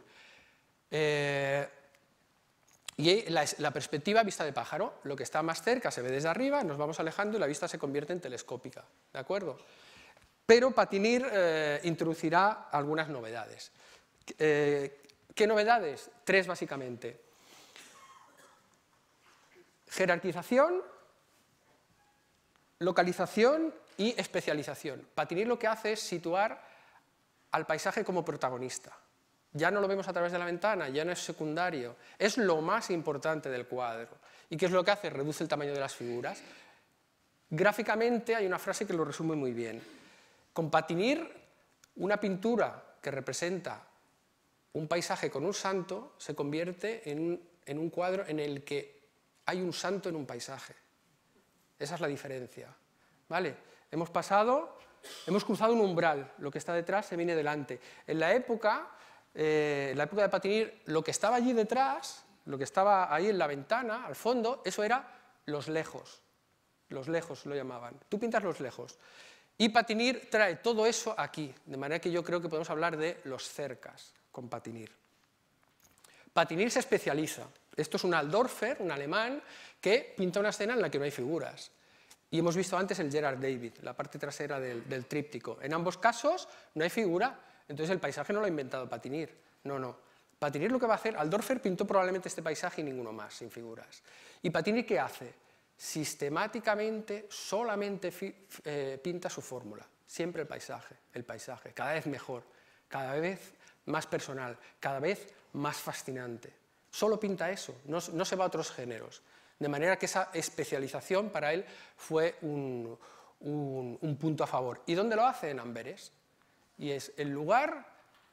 Eh, y la, perspectiva vista de pájaro, lo que está más cerca se ve desde arriba, nos vamos alejando y la vista se convierte en telescópica, ¿de acuerdo? Pero Patinir eh, introducirá algunas novedades. Eh, ¿Qué novedades? Tres básicamente. Jerarquización, Localización y especialización. Patinir lo que hace es situar al paisaje como protagonista. Ya no lo vemos a través de la ventana, ya no es secundario, es lo más importante del cuadro. ¿Y qué es lo que hace? Reduce el tamaño de las figuras. Gráficamente hay una frase que lo resume muy bien. Con Patinir, una pintura que representa un paisaje con un santo se convierte en un cuadro en el que hay un santo en un paisaje. Esa es la diferencia. ¿Vale? Hemos pasado, hemos cruzado un umbral, lo que está detrás se viene delante. En la época, eh, en la época de Patinir, lo que estaba allí detrás, lo que estaba ahí en la ventana, al fondo, eso era los lejos. Los lejos lo llamaban. Tú pintas los lejos. Y Patinir trae todo eso aquí, de manera que yo creo que podemos hablar de los cercas con Patinir. Patinir se especializa esto es un Aldorfer, un alemán, que pinta una escena en la que no hay figuras. Y hemos visto antes el Gerard David, la parte trasera del, tríptico. En ambos casos no hay figura, entonces el paisaje no lo ha inventado Patinir. No, no. Patinir lo que va a hacer, Aldorfer pintó probablemente este paisaje y ninguno más, sin figuras. ¿Y Patinir qué hace? Sistemáticamente solamente eh, pinta su fórmula, siempre el paisaje, el paisaje, cada vez mejor, cada vez más personal, cada vez más fascinante. Solo pinta eso, no, se va a otros géneros. De manera que esa especialización para él fue un, punto a favor. ¿Y dónde lo hace? En Amberes. Y es el lugar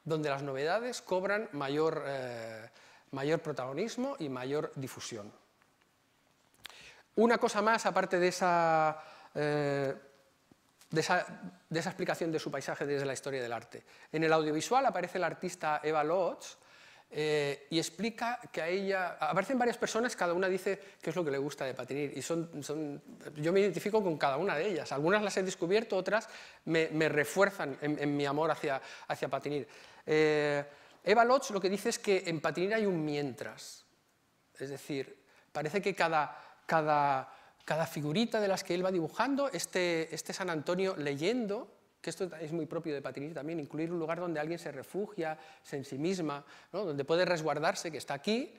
donde las novedades cobran mayor, eh, protagonismo y mayor difusión. Una cosa más, aparte eh, de esa, de esa, explicación de su paisaje desde la historia del arte. En el audiovisual aparece la artista Eva Lodge, eh, y explica que a ella... Aparecen varias personas, cada una dice qué es lo que le gusta de Patinir y son, yo me identifico con cada una de ellas. Algunas las he descubierto, otras me, refuerzan en, mi amor hacia, hacia Patinir. Eh, Eva Lodge lo que dice es que en Patinir hay un mientras. Es decir, parece que cada, cada, cada figurita de las que él va dibujando, este, este San Antonio leyendo, que esto es muy propio de Patricio también, incluir un lugar donde alguien se refugia, se en sí misma, donde puede resguardarse, que está aquí,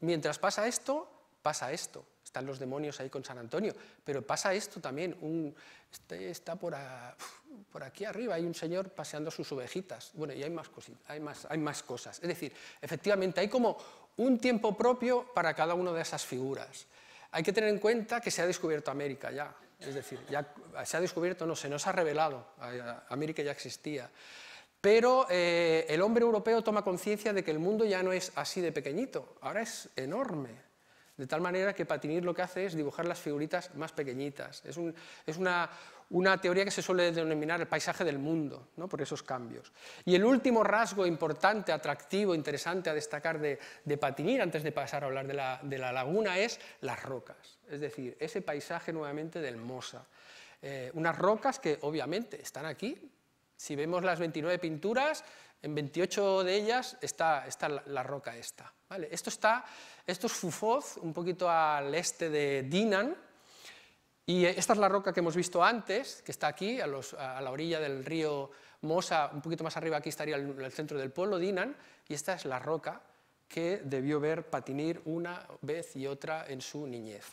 mientras pasa esto, pasa esto. Están los demonios ahí con San Antonio, pero pasa esto también, este está por, aquí arriba, hay un señor paseando sus ovejitas, bueno, y hay más, hay, más, hay más cosas. Es decir, efectivamente, hay como un tiempo propio para cada una de esas figuras. Hay que tener en cuenta que se ha descubierto América ya, es decir, ya se ha descubierto, no, se nos ha revelado, América ya existía. Pero eh, el hombre europeo toma conciencia de que el mundo ya no es así de pequeñito, ahora es enorme. De tal manera que Patinir lo que hace es dibujar las figuritas más pequeñitas. Es, un, es una, una teoría que se suele denominar el paisaje del mundo, ¿no? por esos cambios. Y el último rasgo importante, atractivo, interesante a destacar de, de Patinir, antes de pasar a hablar de la, laguna, es las rocas, es decir, ese paisaje nuevamente del Mosa. Eh, unas rocas que obviamente están aquí, si vemos las 29 pinturas, en 28 de ellas está, está la, roca esta. ¿vale? Esto, está, esto es Fufoz, un poquito al este de Dinan, y eh, esta es la roca que hemos visto antes, que está aquí, a, la orilla del río Mosa, un poquito más arriba aquí estaría el, centro del pueblo, Dinan, y esta es la roca que debió ver patinir una vez y otra en su niñez.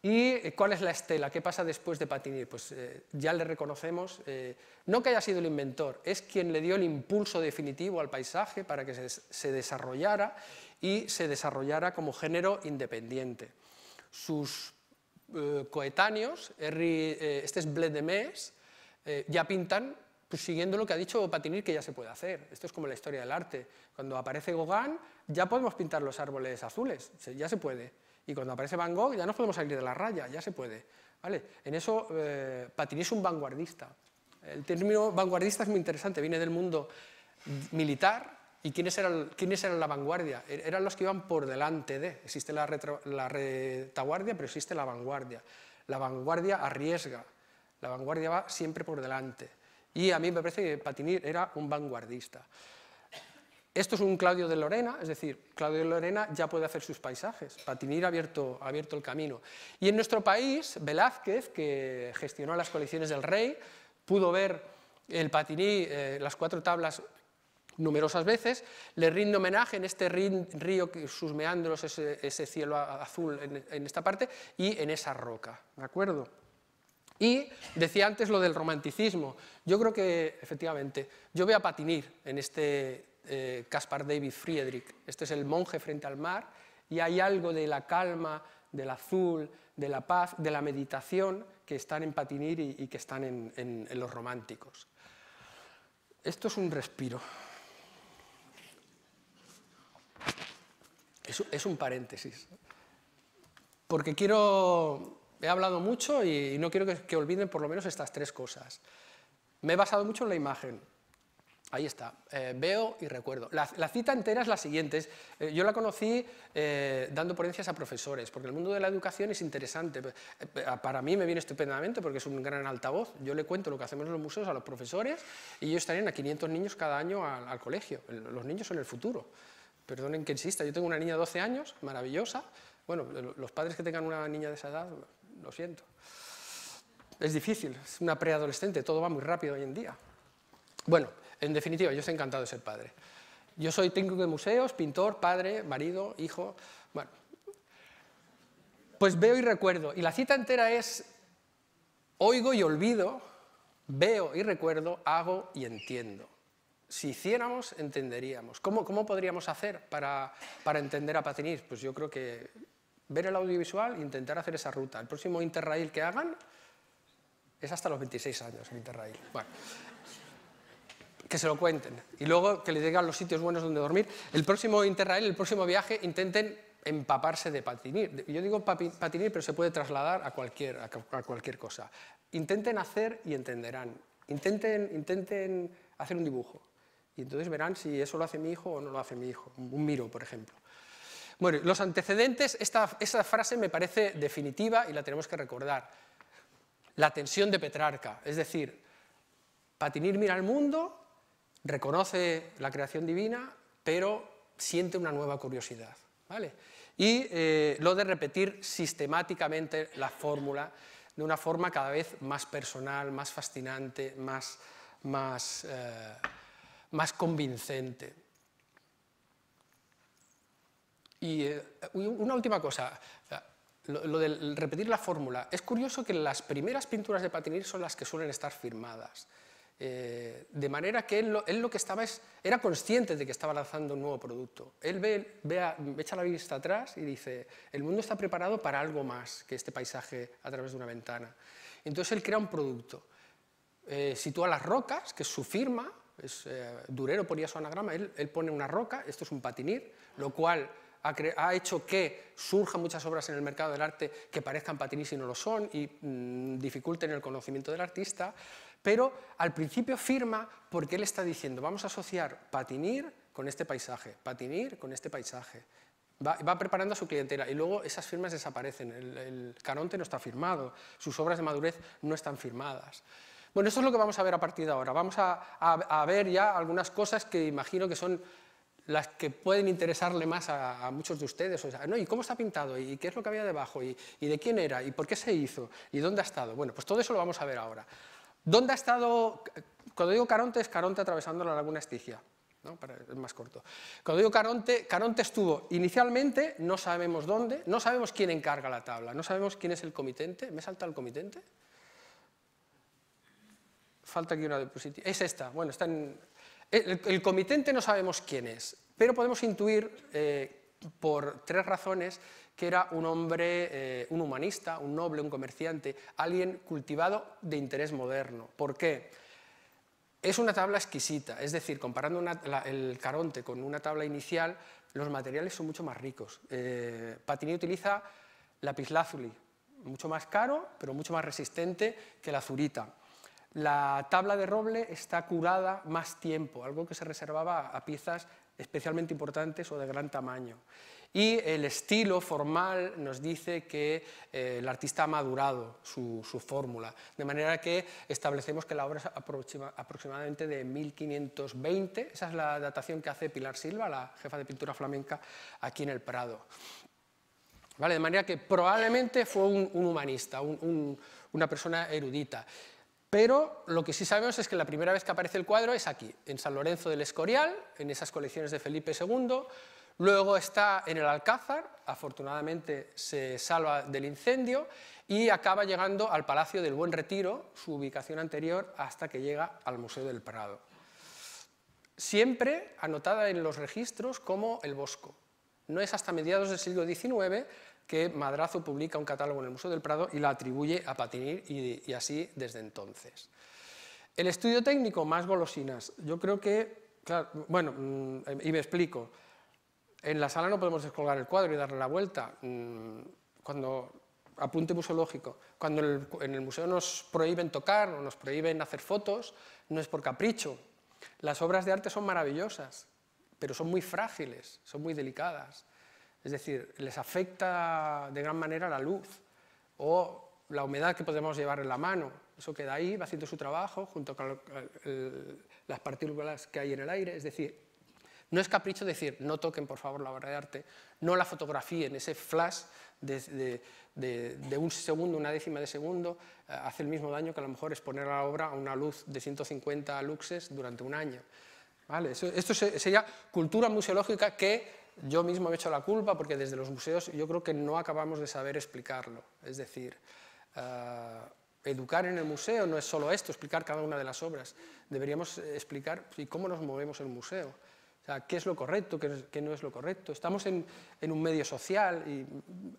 ¿Y cuál es la estela? ¿Qué pasa después de patinir? Pues eh, ya le reconocemos, eh, no que haya sido el inventor, es quien le dio el impulso definitivo al paisaje para que se, se desarrollara y se desarrollara como género independiente. Sus eh, coetáneos, eh, este es Bled eh, ya pintan pues, siguiendo lo que ha dicho Patinir que ya se puede hacer. Esto es como la historia del arte. Cuando aparece Gauguin ya podemos pintar los árboles azules, ya se puede. Y cuando aparece Van Gogh ya no podemos salir de la raya, ya se puede. ¿Vale? En eso Patinir es un vanguardista. El término vanguardista es muy interesante, viene del mundo militar, ¿Y quiénes eran, quiénes eran la vanguardia? Er, eran los que iban por delante de. Existe la, retaguardia, pero existe la vanguardia. La vanguardia arriesga, la vanguardia va siempre por delante. Y a mí me parece que Patinir era un vanguardista. Esto es un Claudio de Lorena, es decir, Claudio de Lorena ya puede hacer sus paisajes. Patinir ha abierto, abierto el camino. Y en nuestro país, Velázquez, que gestionó las colecciones del rey, pudo ver el Patiní, eh, las cuatro tablas numerosas veces, le rindo homenaje en este río, sus meandros, ese, cielo azul en, esta parte y en esa roca, ¿de acuerdo? Y decía antes lo del romanticismo. Yo creo que, efectivamente, yo veo a Patinir en este eh, Caspar David Friedrich. Este es el monje frente al mar y hay algo de la calma, del azul, de la paz, de la meditación que están en Patinir y, que están en los románticos. Esto es un respiro. es, un paréntesis. Porque quiero, he hablado mucho y no quiero que, olviden por lo menos estas tres cosas. Me he basado mucho en la imagen, Ahí está, eh, veo y recuerdo. La, cita entera es la siguiente. Eh, yo la conocí eh, dando ponencias a profesores, porque el mundo de la educación es interesante. Para mí me viene estupendamente porque es un gran altavoz. Yo le cuento lo que hacemos en los museos a los profesores y ellos traen a 500 niños cada año al colegio. Los niños son el futuro perdonen que insista, yo tengo una niña de 12 años, maravillosa. Bueno, los padres que tengan una niña de esa edad, lo siento. Es difícil, es una preadolescente, todo va muy rápido hoy en día. Bueno, en definitiva, yo estoy encantado de ser padre. Yo soy técnico de museos, pintor, padre, marido, hijo. Bueno, pues veo y recuerdo. Y la cita entera es, oigo y olvido, veo y recuerdo, hago y entiendo si hiciéramos, entenderíamos. ¿Cómo, podríamos hacer para, entender a patinir? Pues yo creo que ver el audiovisual e intentar hacer esa ruta. El próximo Interrail que hagan es hasta los 26 años el Interrail. Bueno, que se lo cuenten. Y luego que le digan los sitios buenos donde dormir. El próximo Interrail, el próximo viaje, intenten empaparse de patinir. Yo digo patinir, pero se puede trasladar a cualquier, a cualquier cosa. Intenten hacer y entenderán. Intenten, intenten hacer un dibujo y entonces verán si eso lo hace mi hijo o no lo hace mi hijo. Un miro, por ejemplo. Bueno, los antecedentes, esta, esa frase me parece definitiva y la tenemos que recordar. La tensión de Petrarca, es decir, Patinir mira al mundo, reconoce la creación divina, pero siente una nueva curiosidad. ¿vale? Y eh, lo de repetir sistemáticamente la fórmula de una forma cada vez más personal, más fascinante, más, más eh, más convincente. Eh, y una última cosa, lo, de repetir la fórmula. Es curioso que las primeras pinturas de Patinir son las que suelen estar firmadas. Eh, de manera que él lo, que estaba es, era consciente de que estaba lanzando un nuevo producto. Él ve, echa la vista atrás y dice, el mundo está preparado para algo más que este paisaje a través de una ventana. Entonces él crea un producto, eh, sitúa las rocas, que es su firma, es, eh, Durero ponía su anagrama, él, pone una roca, esto es un patinir, lo cual ha, hecho que surjan muchas obras en el mercado del arte que parezcan patinir si no lo son y mm, dificulten el conocimiento del artista, pero al principio firma porque él está diciendo, vamos a asociar patinir con este paisaje, patinir con este paisaje, Va, preparando a su clientela y luego esas firmas desaparecen. El, el, Caronte no está firmado, sus obras de madurez no están firmadas. Bueno, eso es lo que vamos a ver a partir de ahora. Vamos a, ver ya algunas cosas que imagino que son las que pueden interesarle más a, muchos de ustedes. O sea, ¿no? ¿Y cómo está pintado? ¿Y qué es lo que había debajo? ¿Y, de quién era? ¿Y por qué se hizo? ¿Y dónde ha estado? Bueno, pues todo eso lo vamos a ver ahora. ¿Dónde ha estado? Cuando digo Caronte, es Caronte atravesando la laguna Estigia. ¿no? Para, es más corto. Cuando digo Caronte, Caronte estuvo inicialmente, no sabemos dónde, no sabemos quién encarga la tabla, no sabemos quién es el comitente. ¿Me salta el comitente? falta aquí una diapositiva. Es esta, bueno, está El, comitente no sabemos quién es, pero podemos intuir eh, por tres razones que era un hombre, eh, un humanista, un noble, un comerciante, alguien cultivado de interés moderno. ¿Por qué? Es una tabla exquisita, es decir, comparando el Caronte con una tabla inicial, los materiales son mucho más ricos. Eh, Patini utiliza lapislázuli, mucho más caro, pero mucho más resistente que la zurita. La tabla de roble está curada más tiempo, algo que se reservaba a piezas especialmente importantes o de gran tamaño. Y el estilo formal nos dice que eh, el artista ha madurado su, fórmula, de manera que establecemos que la obra es aproximadamente de 1520, esa es la datación que hace Pilar Silva, la jefa de pintura flamenca, aquí en el Prado. Vale, de manera que probablemente fue un, humanista, una persona erudita. Pero lo que sí sabemos es que la primera vez que aparece el cuadro es aquí, en San Lorenzo del Escorial, en esas colecciones de Felipe II. Luego está en el Alcázar, afortunadamente se salva del incendio, y acaba llegando al Palacio del Buen Retiro, su ubicación anterior, hasta que llega al Museo del Prado. Siempre anotada en los registros como el Bosco. No es hasta mediados del siglo XIX que Madrazo publica un catálogo en el Museo del Prado y la atribuye a Patinir y, así desde entonces. El estudio técnico, más golosinas. Yo creo que, claro, bueno, mm, y me explico. En la sala no podemos descolgar el cuadro y darle la vuelta. Mm, cuando, apunte museológico, cuando en el museo nos prohíben tocar o nos prohíben hacer fotos, no es por capricho. Las obras de arte son maravillosas, pero son muy frágiles, son muy delicadas es decir, les afecta de gran manera la luz o la humedad que podemos llevar en la mano. Eso queda ahí, va haciendo su trabajo junto con las partículas que hay en el aire. Es decir, no es capricho decir, no toquen por favor la obra de arte, no la fotografíen, ese flash de, un segundo, una décima de segundo, eh, hace el mismo daño que a lo mejor exponer la obra a una luz de 150 luxes durante un año. ¿Vale? Esto sería cultura museológica que yo mismo me he hecho la culpa porque desde los museos yo creo que no acabamos de saber explicarlo. Es decir, eh, educar en el museo no es solo esto, explicar cada una de las obras. Deberíamos explicar pues, y cómo nos movemos en el museo. O sea, qué es lo correcto, qué, qué no es lo correcto. Estamos en, en, un medio social, y,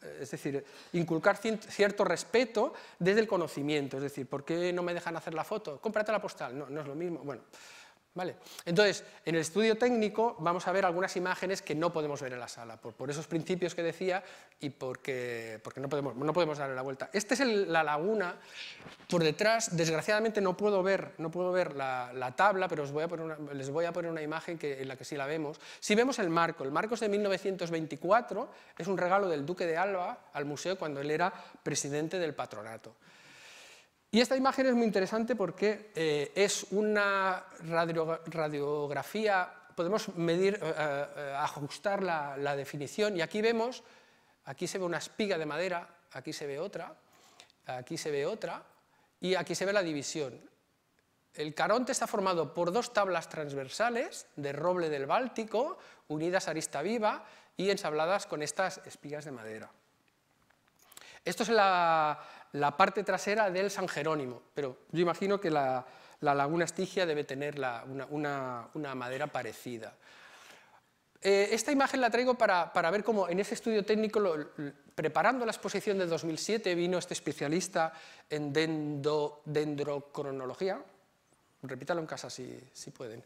eh, es decir, inculcar cierto respeto desde el conocimiento. Es decir, ¿por qué no me dejan hacer la foto? Cómprate la postal. No, no es lo mismo. Bueno, entonces, en el estudio técnico vamos a ver algunas imágenes que no podemos ver en la sala, por, esos principios que decía y porque, no, podemos, darle la vuelta. Esta es la laguna, por detrás, desgraciadamente no puedo ver, no puedo ver la, tabla, pero les voy a poner una imagen en la que sí la vemos. Si vemos el marco, el marco es de 1924, es un regalo del duque de Alba al museo cuando él era presidente del patronato. Y esta imagen es muy interesante porque eh, es una radiografía, podemos medir, eh, eh, ajustar la, definición y aquí vemos, aquí se ve una espiga de madera, aquí se ve otra, aquí se ve otra y aquí se ve la división. El caronte está formado por dos tablas transversales de roble del Báltico, unidas a arista viva y ensabladas con estas espigas de madera. Esto es la, la parte trasera del San Jerónimo, pero yo imagino que la, laguna Estigia debe tener una, madera parecida. Eh, esta imagen la traigo para, ver cómo en ese estudio técnico, preparando la exposición de 2007, vino este especialista en dendrocronología, repítalo en casa si, si pueden,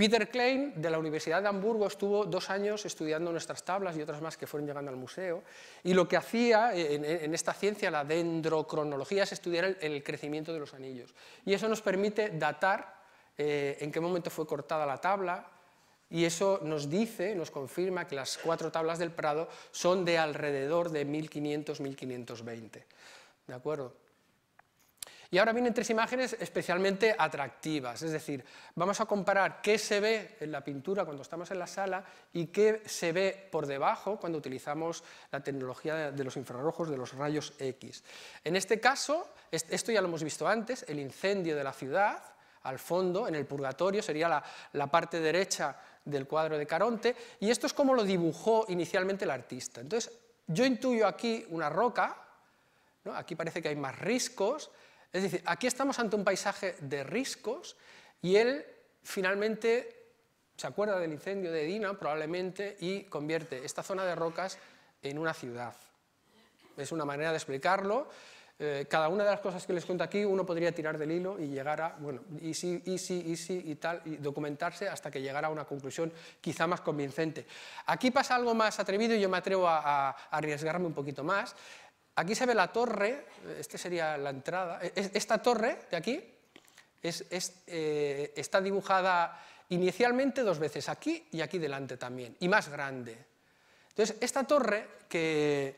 Peter Klein, de la Universidad de Hamburgo, estuvo dos años estudiando nuestras tablas y otras más que fueron llegando al museo, y lo que hacía en, esta ciencia, la dendrocronología, es estudiar el, crecimiento de los anillos. Y eso nos permite datar eh, en qué momento fue cortada la tabla, y eso nos dice, nos confirma que las cuatro tablas del Prado son de alrededor de 1500-1520. ¿De acuerdo? Y ahora vienen tres imágenes especialmente atractivas, es decir, vamos a comparar qué se ve en la pintura cuando estamos en la sala y qué se ve por debajo cuando utilizamos la tecnología de los infrarrojos, de los rayos X. En este caso, esto ya lo hemos visto antes, el incendio de la ciudad, al fondo, en el purgatorio, sería la, parte derecha del cuadro de Caronte, y esto es como lo dibujó inicialmente el artista. Entonces, yo intuyo aquí una roca, aquí parece que hay más riscos, es decir, aquí estamos ante un paisaje de riscos y él finalmente se acuerda del incendio de Dina probablemente y convierte esta zona de rocas en una ciudad. Es una manera de explicarlo. Eh, cada una de las cosas que les cuento aquí uno podría tirar del hilo y llegar a, bueno, y sí, y sí, y sí, y tal, y documentarse hasta que llegara a una conclusión quizá más convincente. Aquí pasa algo más atrevido y yo me atrevo a arriesgarme un poquito más. Aquí se ve la torre, esta sería la entrada. E, esta torre de aquí es, eh, está dibujada inicialmente dos veces aquí y aquí delante también, y más grande. Entonces, esta torre que,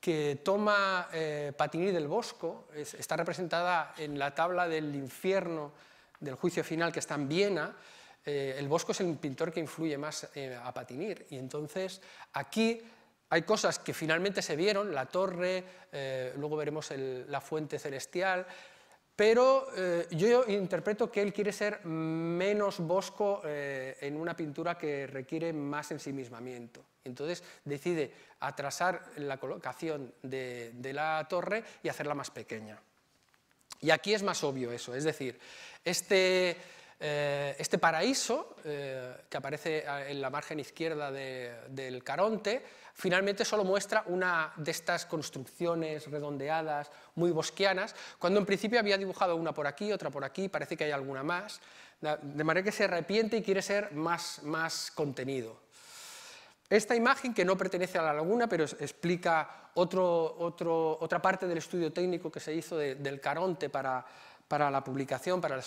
que toma eh, del Bosco está representada en la tabla del infierno del juicio final que está en Viena. Eh, el Bosco es el pintor que influye más eh, a Patinir. y entonces aquí hay cosas que finalmente se vieron, la torre, eh, luego veremos la fuente celestial, pero eh, yo interpreto que él quiere ser menos bosco eh, en una pintura que requiere más ensimismamiento. Entonces decide atrasar la colocación de, la torre y hacerla más pequeña. Y aquí es más obvio eso, es decir, este, este paraíso que aparece en la margen izquierda del Caronte, finalmente solo muestra una de estas construcciones redondeadas, muy bosquianas, cuando en principio había dibujado una por aquí, otra por aquí, parece que hay alguna más, de manera que se arrepiente y quiere ser más, más contenido. Esta imagen, que no pertenece a la laguna, pero explica otro, otro, otra parte del estudio técnico que se hizo del Caronte para para la publicación, para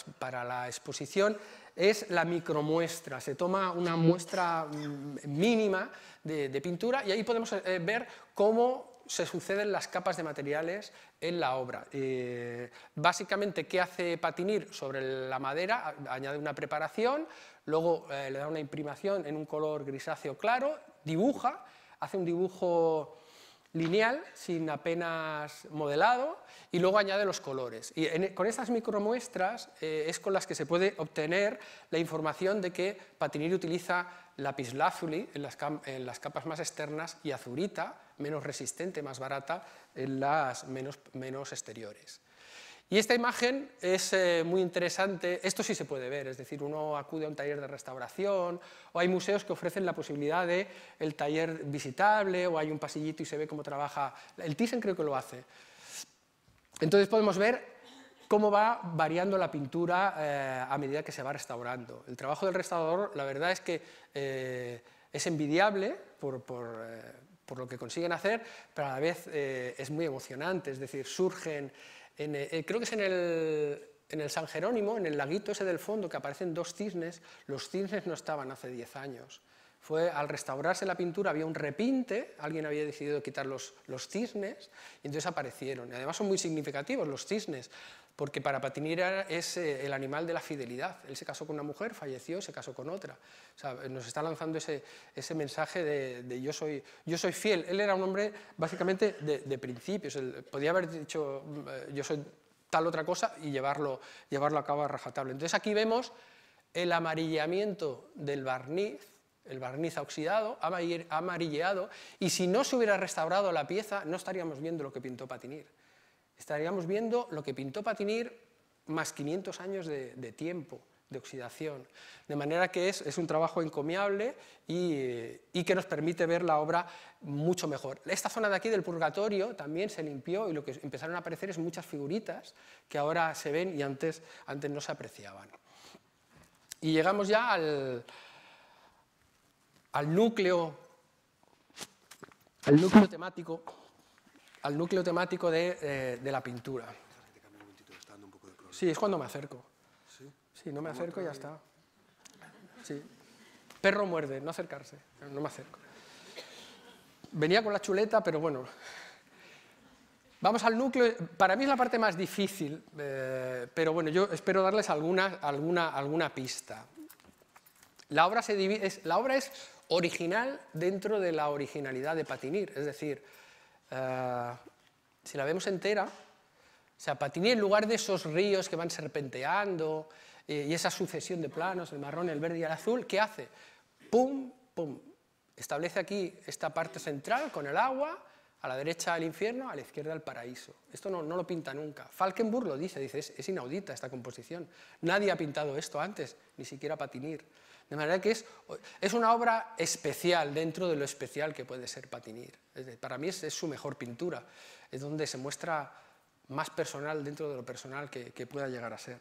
la, exposición, es la micromuestra. Se toma una muestra mm, mínima de, pintura y ahí podemos eh, ver cómo se suceden las capas de materiales en la obra. Eh, básicamente, ¿qué hace Patinir sobre la madera? Añade una preparación, luego eh, le da una imprimación en un color grisáceo claro, dibuja, hace un dibujo lineal, sin apenas modelado, y luego añade los colores. Y e, con estas micromuestras eh, es con las que se puede obtener la información de que Patiniri utiliza lapislázuli en las, en las capas más externas y azurita, menos resistente, más barata, en las menos exteriores. Y esta imagen es eh, muy interesante, esto sí se puede ver, es decir, uno acude a un taller de restauración o hay museos que ofrecen la posibilidad de el taller visitable o hay un pasillito y se ve cómo trabaja, el Thyssen creo que lo hace. Entonces podemos ver cómo va variando la pintura eh, a medida que se va restaurando. El trabajo del restaurador, la verdad es que eh, es envidiable por, por, lo que consiguen hacer, pero a la vez es muy emocionante, es decir, surgen... Eh, creo que es en el, en el San Jerónimo, en el laguito ese del fondo, que aparecen dos cisnes, los cisnes no estaban hace 10 años fue al restaurarse la pintura había un repinte, alguien había decidido quitar los, cisnes y entonces aparecieron. Y además son muy significativos los cisnes, porque para Patinira es eh, el animal de la fidelidad. Él se casó con una mujer, falleció, se casó con otra. nos está lanzando ese, mensaje de, yo, soy, yo soy fiel. Él era un hombre básicamente de, principios. Él podía haber dicho mm, yo soy tal otra cosa y llevarlo, llevarlo a cabo a Entonces aquí vemos el amarillamiento del barniz el barniz ha oxidado, amarilleado, y si no se hubiera restaurado la pieza, no estaríamos viendo lo que pintó Patinir. Estaríamos viendo lo que pintó Patinir más 500 años de, tiempo de oxidación. De manera que es, un trabajo encomiable y, y, que nos permite ver la obra mucho mejor. Esta zona de aquí del purgatorio también se limpió y lo que empezaron a aparecer es muchas figuritas que ahora se ven y antes, antes no se apreciaban. Y llegamos ya al, al núcleo, al núcleo temático, al núcleo temático de, eh, la pintura. Sí, es cuando me acerco. Sí, no me acerco y ya está. Sí. Perro muerde, no acercarse, no me acerco. Venía con la chuleta, pero bueno. Vamos al núcleo, para mí es la parte más difícil, eh, pero bueno, yo espero darles alguna, alguna, alguna pista. La obra, se la obra es original dentro de la originalidad de patinir. Es decir, eh, si la vemos entera, o sea, Patinir en lugar de esos ríos que van serpenteando eh, y esa sucesión de planos, el marrón, el verde y el azul, ¿qué hace? Pum, pum. Establece aquí esta parte central con el agua, a la derecha el infierno, a la izquierda el paraíso. Esto no, lo pinta nunca. Falkenburg lo dice, dice, es, inaudita esta composición. Nadie ha pintado esto antes, ni siquiera patinir. De manera que es, es una obra especial dentro de lo especial que puede ser Patinir. Para mí es, su mejor pintura, es donde se muestra más personal dentro de lo personal que, pueda llegar a ser.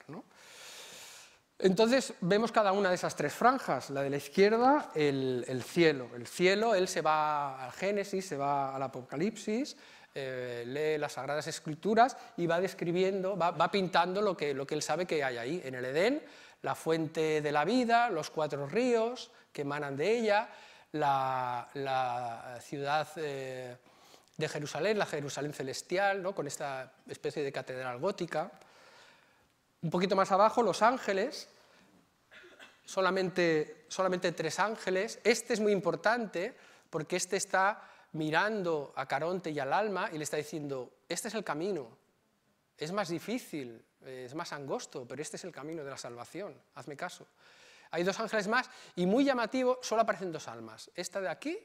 Entonces vemos cada una de esas tres franjas, la de la izquierda, el, cielo. El cielo, él se va al Génesis, se va al Apocalipsis, eh, lee las Sagradas Escrituras y va describiendo, pintando lo que, lo que él sabe que hay ahí. En el Edén la fuente de la vida, los cuatro ríos que emanan de ella, la, ciudad eh, de Jerusalén, la Jerusalén celestial, ¿no? con esta especie de catedral gótica. Un poquito más abajo, los ángeles, solamente, solamente tres ángeles. Este es muy importante porque este está mirando a Caronte y al alma y le está diciendo, este es el camino, es más difícil, es más angosto, pero este es el camino de la salvación, hazme caso. Hay dos ángeles más y muy llamativo, solo aparecen dos almas, esta de aquí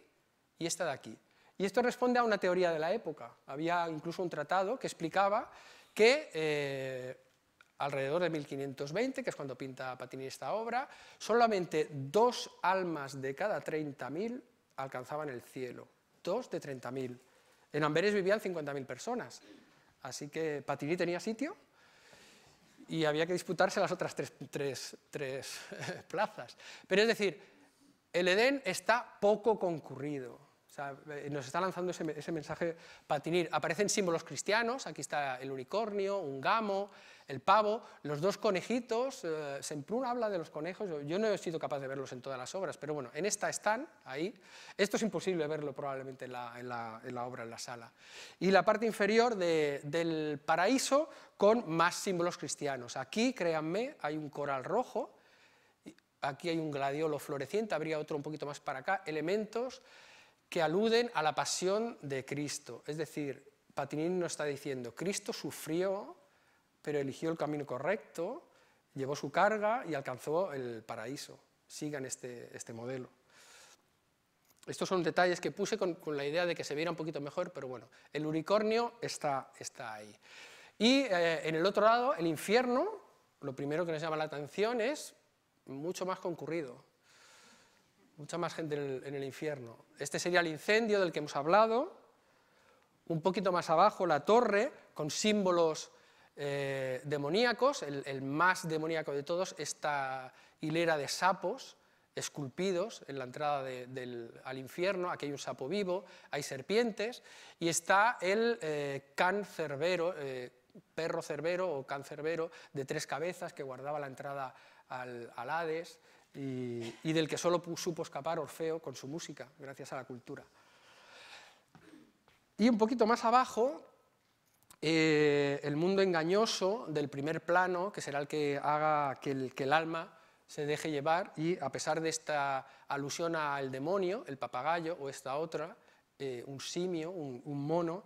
y esta de aquí. Y esto responde a una teoría de la época. Había incluso un tratado que explicaba que eh, alrededor de 1520, que es cuando pinta Patini esta obra, solamente dos almas de cada 30.000 alcanzaban el cielo. Dos de 30.000. En Amberes vivían 50.000 personas. Así que Patini tenía sitio y había que disputarse las otras tres, plazas. Pero es decir, el Edén está poco concurrido. Eh, nos está lanzando ese, mensaje patinir. Aparecen símbolos cristianos, aquí está el unicornio, un gamo, el pavo, los dos conejitos, eh, Semprún habla de los conejos, yo, no he sido capaz de verlos en todas las obras, pero bueno, en esta están, ahí. Esto es imposible verlo probablemente en la, obra, en la sala. Y la parte inferior del paraíso con más símbolos cristianos. Aquí, créanme, hay un coral rojo, aquí hay un gladiolo floreciente, habría otro un poquito más para acá, elementos que aluden a la pasión de Cristo. Es decir, Patinini nos está diciendo, Cristo sufrió, pero eligió el camino correcto, llevó su carga y alcanzó el paraíso. Sigan este, este modelo. Estos son detalles que puse con, la idea de que se viera un poquito mejor, pero bueno, el unicornio está, está ahí. Y eh, en el otro lado, el infierno, lo primero que nos llama la atención es mucho más concurrido mucha más gente en el, infierno. Este sería el incendio del que hemos hablado. Un poquito más abajo, la torre, con símbolos eh, demoníacos, el, más demoníaco de todos, esta hilera de sapos esculpidos en la entrada del, al infierno, aquí hay un sapo vivo, hay serpientes, y está el eh, can cerbero, eh, perro cerbero o can cerbero de tres cabezas que guardaba la entrada al Hades, y, del que solo supo escapar Orfeo con su música, gracias a la cultura. Y un poquito más abajo, eh, el mundo engañoso del primer plano, que será el que haga que el, alma se deje llevar y a pesar de esta alusión al demonio, el papagayo o esta otra, eh, un simio, un, mono,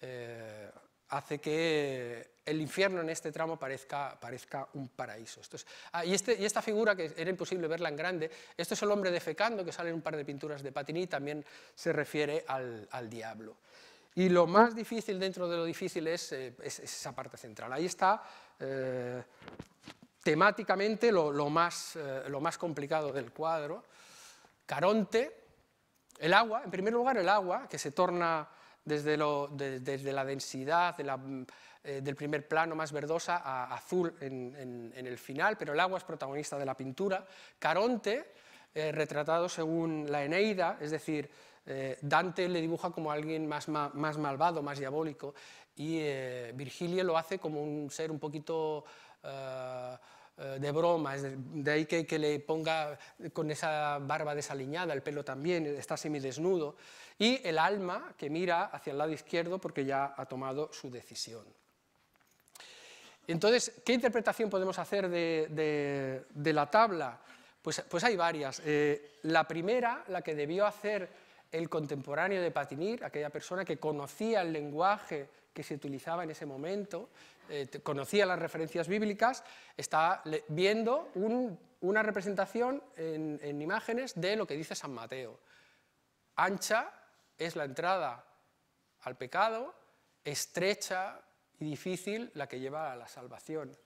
eh, hace que el infierno en este tramo parezca, parezca un paraíso. Esto es, ah, este, y, esta figura, que era imposible verla en grande, esto es el hombre defecando que sale en un par de pinturas de Patiní, también se refiere al, diablo. Y lo más difícil dentro de lo difícil es, eh, esa parte central. Ahí está eh, temáticamente lo, más, eh, lo más complicado del cuadro. Caronte, el agua, en primer lugar el agua, que se torna desde, lo, desde la densidad, de la eh, del primer plano, más verdosa, a azul en, el final, pero el agua es protagonista de la pintura. Caronte, eh, retratado según la Eneida, es decir, eh, Dante le dibuja como alguien más, malvado, más diabólico, y Virgilio lo hace como un ser un poquito de broma, de, ahí que, que, le ponga con esa barba desaliñada, el pelo también, está semidesnudo, y el alma que mira hacia el lado izquierdo porque ya ha tomado su decisión. Entonces, ¿qué interpretación podemos hacer de, la tabla? Pues, pues hay varias. Eh, la primera, la que debió hacer el contemporáneo de Patinir, aquella persona que conocía el lenguaje que se utilizaba en ese momento, eh, conocía las referencias bíblicas, está viendo una representación en imágenes de lo que dice San Mateo. Ancha es la entrada al pecado, estrecha y difícil la que lleva a la salvación.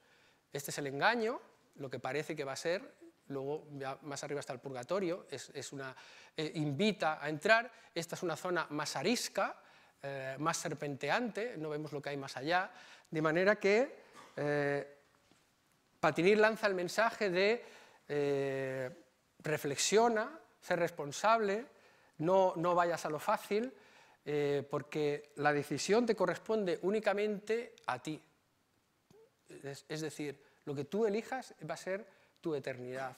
Este es el engaño, lo que parece que va a ser, luego más arriba hasta el purgatorio, es, una, eh, invita a entrar, esta es una zona más arisca, eh, más serpenteante, no vemos lo que hay más allá, de manera que eh, Patinir lanza el mensaje de reflexiona, ser responsable, no vayas a lo fácil, eh, porque la decisión te corresponde únicamente a ti. Es, decir, lo que tú elijas va a ser tu eternidad.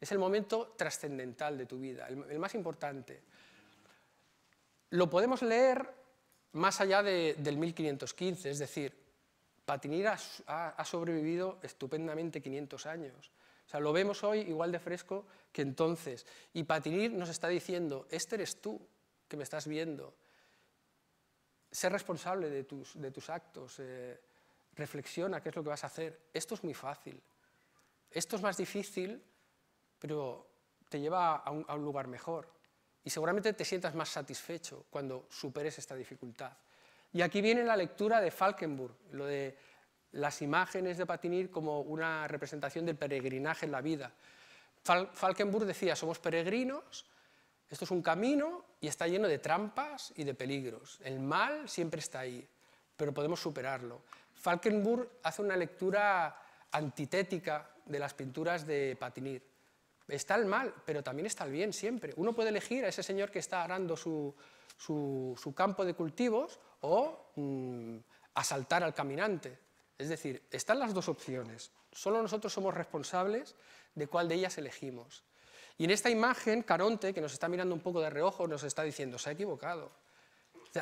Es el momento trascendental de tu vida, el, más importante. Lo podemos leer más allá del 1515, es decir, Patinir ha, sobrevivido estupendamente 500 años. O sea, lo vemos hoy igual de fresco que entonces. Y Patinir nos está diciendo, este eres tú que me estás viendo, ser responsable de tus, actos, eh, reflexiona qué es lo que vas a hacer. Esto es muy fácil. Esto es más difícil, pero te lleva a un, a un lugar mejor. Y seguramente te sientas más satisfecho cuando superes esta dificultad. Y aquí viene la lectura de Falkenburg, lo de las imágenes de Patinir como una representación del peregrinaje en la vida. Falkenburg decía, somos peregrinos, esto es un camino y está lleno de trampas y de peligros. El mal siempre está ahí, pero podemos superarlo. Falkenburg hace una lectura antitética de las pinturas de Patinir. Está el mal, pero también está el bien siempre. Uno puede elegir a ese señor que está arando su, campo de cultivos o mm, asaltar al caminante. Es decir, están las dos opciones. Solo nosotros somos responsables de cuál de ellas elegimos. Y en esta imagen, Caronte, que nos está mirando un poco de reojo, nos está diciendo, se ha equivocado.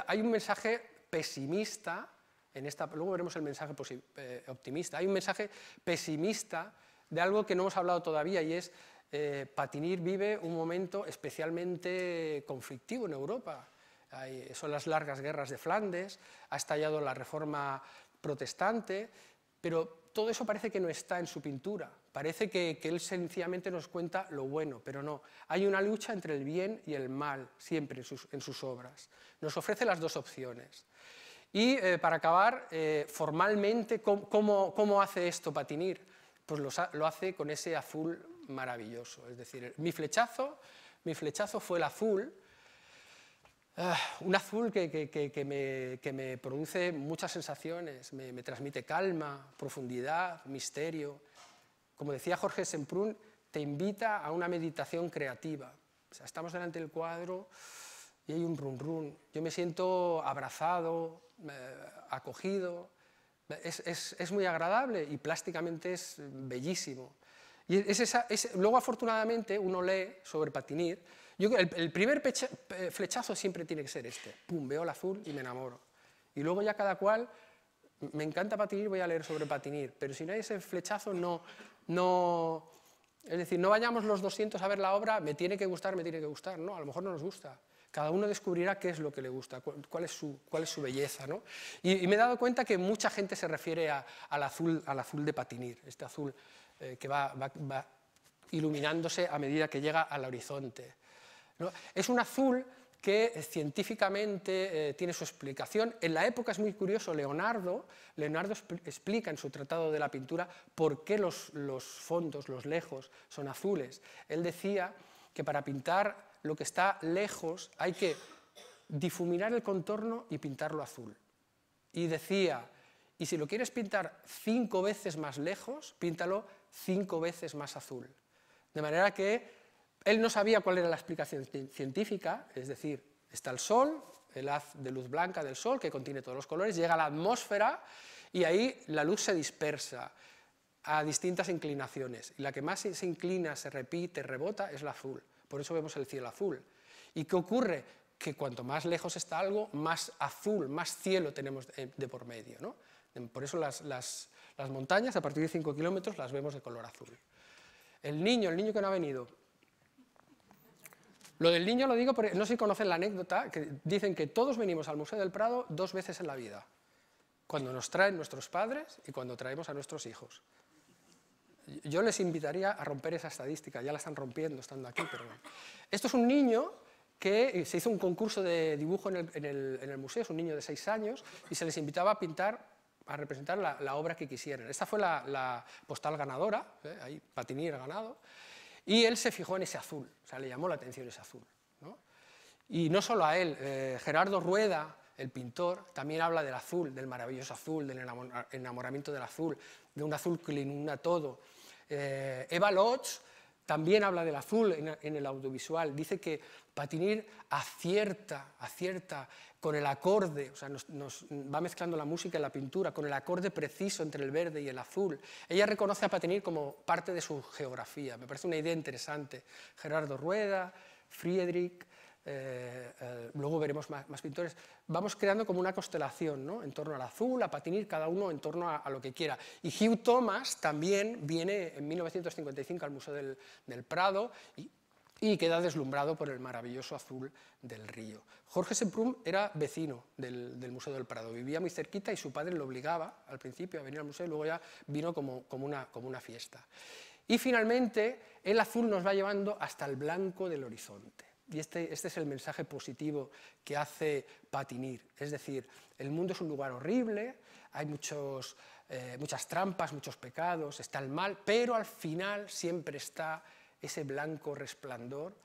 hay un mensaje pesimista, en esta, luego veremos el mensaje eh, optimista, hay un mensaje pesimista de algo que no hemos hablado todavía y es, eh, Patinir vive un momento especialmente conflictivo en Europa. son las largas guerras de Flandes, ha estallado la reforma protestante, pero todo eso parece que no está en su pintura. Parece que, él sencillamente nos cuenta lo bueno, pero no. Hay una lucha entre el bien y el mal siempre en sus, obras. Nos ofrece las dos opciones. Y eh, para acabar, eh, formalmente, ¿cómo, hace esto Patinir? Pues lo, hace con ese azul maravilloso. Es decir, mi flechazo, mi flechazo fue el azul, ah, un azul que, que, me, produce muchas sensaciones, me transmite calma, profundidad, misterio como decía Jorge Semprún, te invita a una meditación creativa. O sea, estamos delante del cuadro y hay un run run. Yo me siento abrazado, eh, acogido. Es, es, es, muy agradable y plásticamente es bellísimo. Y es esa, luego, afortunadamente, uno lee sobre Patinir. Yo, el, el primer flechazo siempre tiene que ser este. Pum, veo el azul y me enamoro. Y luego ya cada cual, me encanta Patinir, voy a leer sobre Patinir, pero si no hay ese flechazo, no, no... Es decir, no vayamos los 200 a ver la obra, me tiene que gustar, me tiene que gustar, ¿no? A lo mejor no nos gusta. Cada uno descubrirá qué es lo que le gusta, cuál es su, cuál es su belleza, ¿no? Y, me he dado cuenta que mucha gente se refiere al, azul, al azul de Patinir, este azul eh, que va, iluminándose a medida que llega al horizonte. Es un azul que eh, científicamente eh, tiene su explicación. En la época es muy curioso, Leonardo, Leonardo explica en su Tratado de la Pintura por qué los fondos, los lejos, son azules. Él decía que para pintar lo que está lejos hay que difuminar el contorno y pintarlo azul. Y decía, y si lo quieres pintar cinco veces más lejos, píntalo cinco veces más azul. De manera que él no sabía cuál era la explicación científica, es decir, está el Sol, el haz de luz blanca del Sol, que contiene todos los colores, llega a la atmósfera y ahí la luz se dispersa a distintas inclinaciones. Y la que más se inclina, se repite, rebota, es la azul. Por eso vemos el cielo azul. ¿Y qué ocurre? Que cuanto más lejos está algo, más azul, más cielo tenemos eh, de por medio. Por eso las, las montañas, a partir de 5 kilómetros, las vemos de color azul. El niño, el niño que no ha venido, lo del niño lo digo porque no sé si conocen la anécdota, que dicen que todos venimos al Museo del Prado dos veces en la vida, cuando nos traen nuestros padres y cuando traemos a nuestros hijos. Yo les invitaría a romper esa estadística, ya la están rompiendo estando aquí, pero Esto es un niño que eh, se hizo un concurso de dibujo en el, museo, es un niño de seis años, y se les invitaba a pintar a representar la, obra que quisieran. Esta fue la, postal ganadora, eh, ahí Patini ganado, y él se fijó en ese azul, o sea, le llamó la atención ese azul. Y no solo a él, eh, Gerardo Rueda, el pintor, también habla del azul, del maravilloso azul, del enamoramiento del azul, de un azul que le inunda todo. Eh, Eva Lodge también habla del azul en, en el audiovisual, dice que Patinir acierta, acierta con el acorde, o sea, nos, va mezclando la música y la pintura, con el acorde preciso entre el verde y el azul. Ella reconoce a Patinir como parte de su geografía, me parece una idea interesante. Gerardo Rueda, Friedrich, eh, eh, luego veremos más, pintores, vamos creando como una constelación, en torno al azul, a Patinir, cada uno en torno a, lo que quiera. Y Hugh Thomas también viene en 1955 al Museo del, del Prado y y queda deslumbrado por el maravilloso azul del río. Jorge Semprún era vecino del, del, Museo del Prado, vivía muy cerquita y su padre lo obligaba al principio a venir al museo y luego ya vino como, una, como una fiesta. Y finalmente el azul nos va llevando hasta el blanco del horizonte. Y este, este es el mensaje positivo que hace Patinir. Es decir, el mundo es un lugar horrible, hay muchos, eh, muchas trampas, muchos pecados, está el mal, pero al final siempre está ese blanco resplandor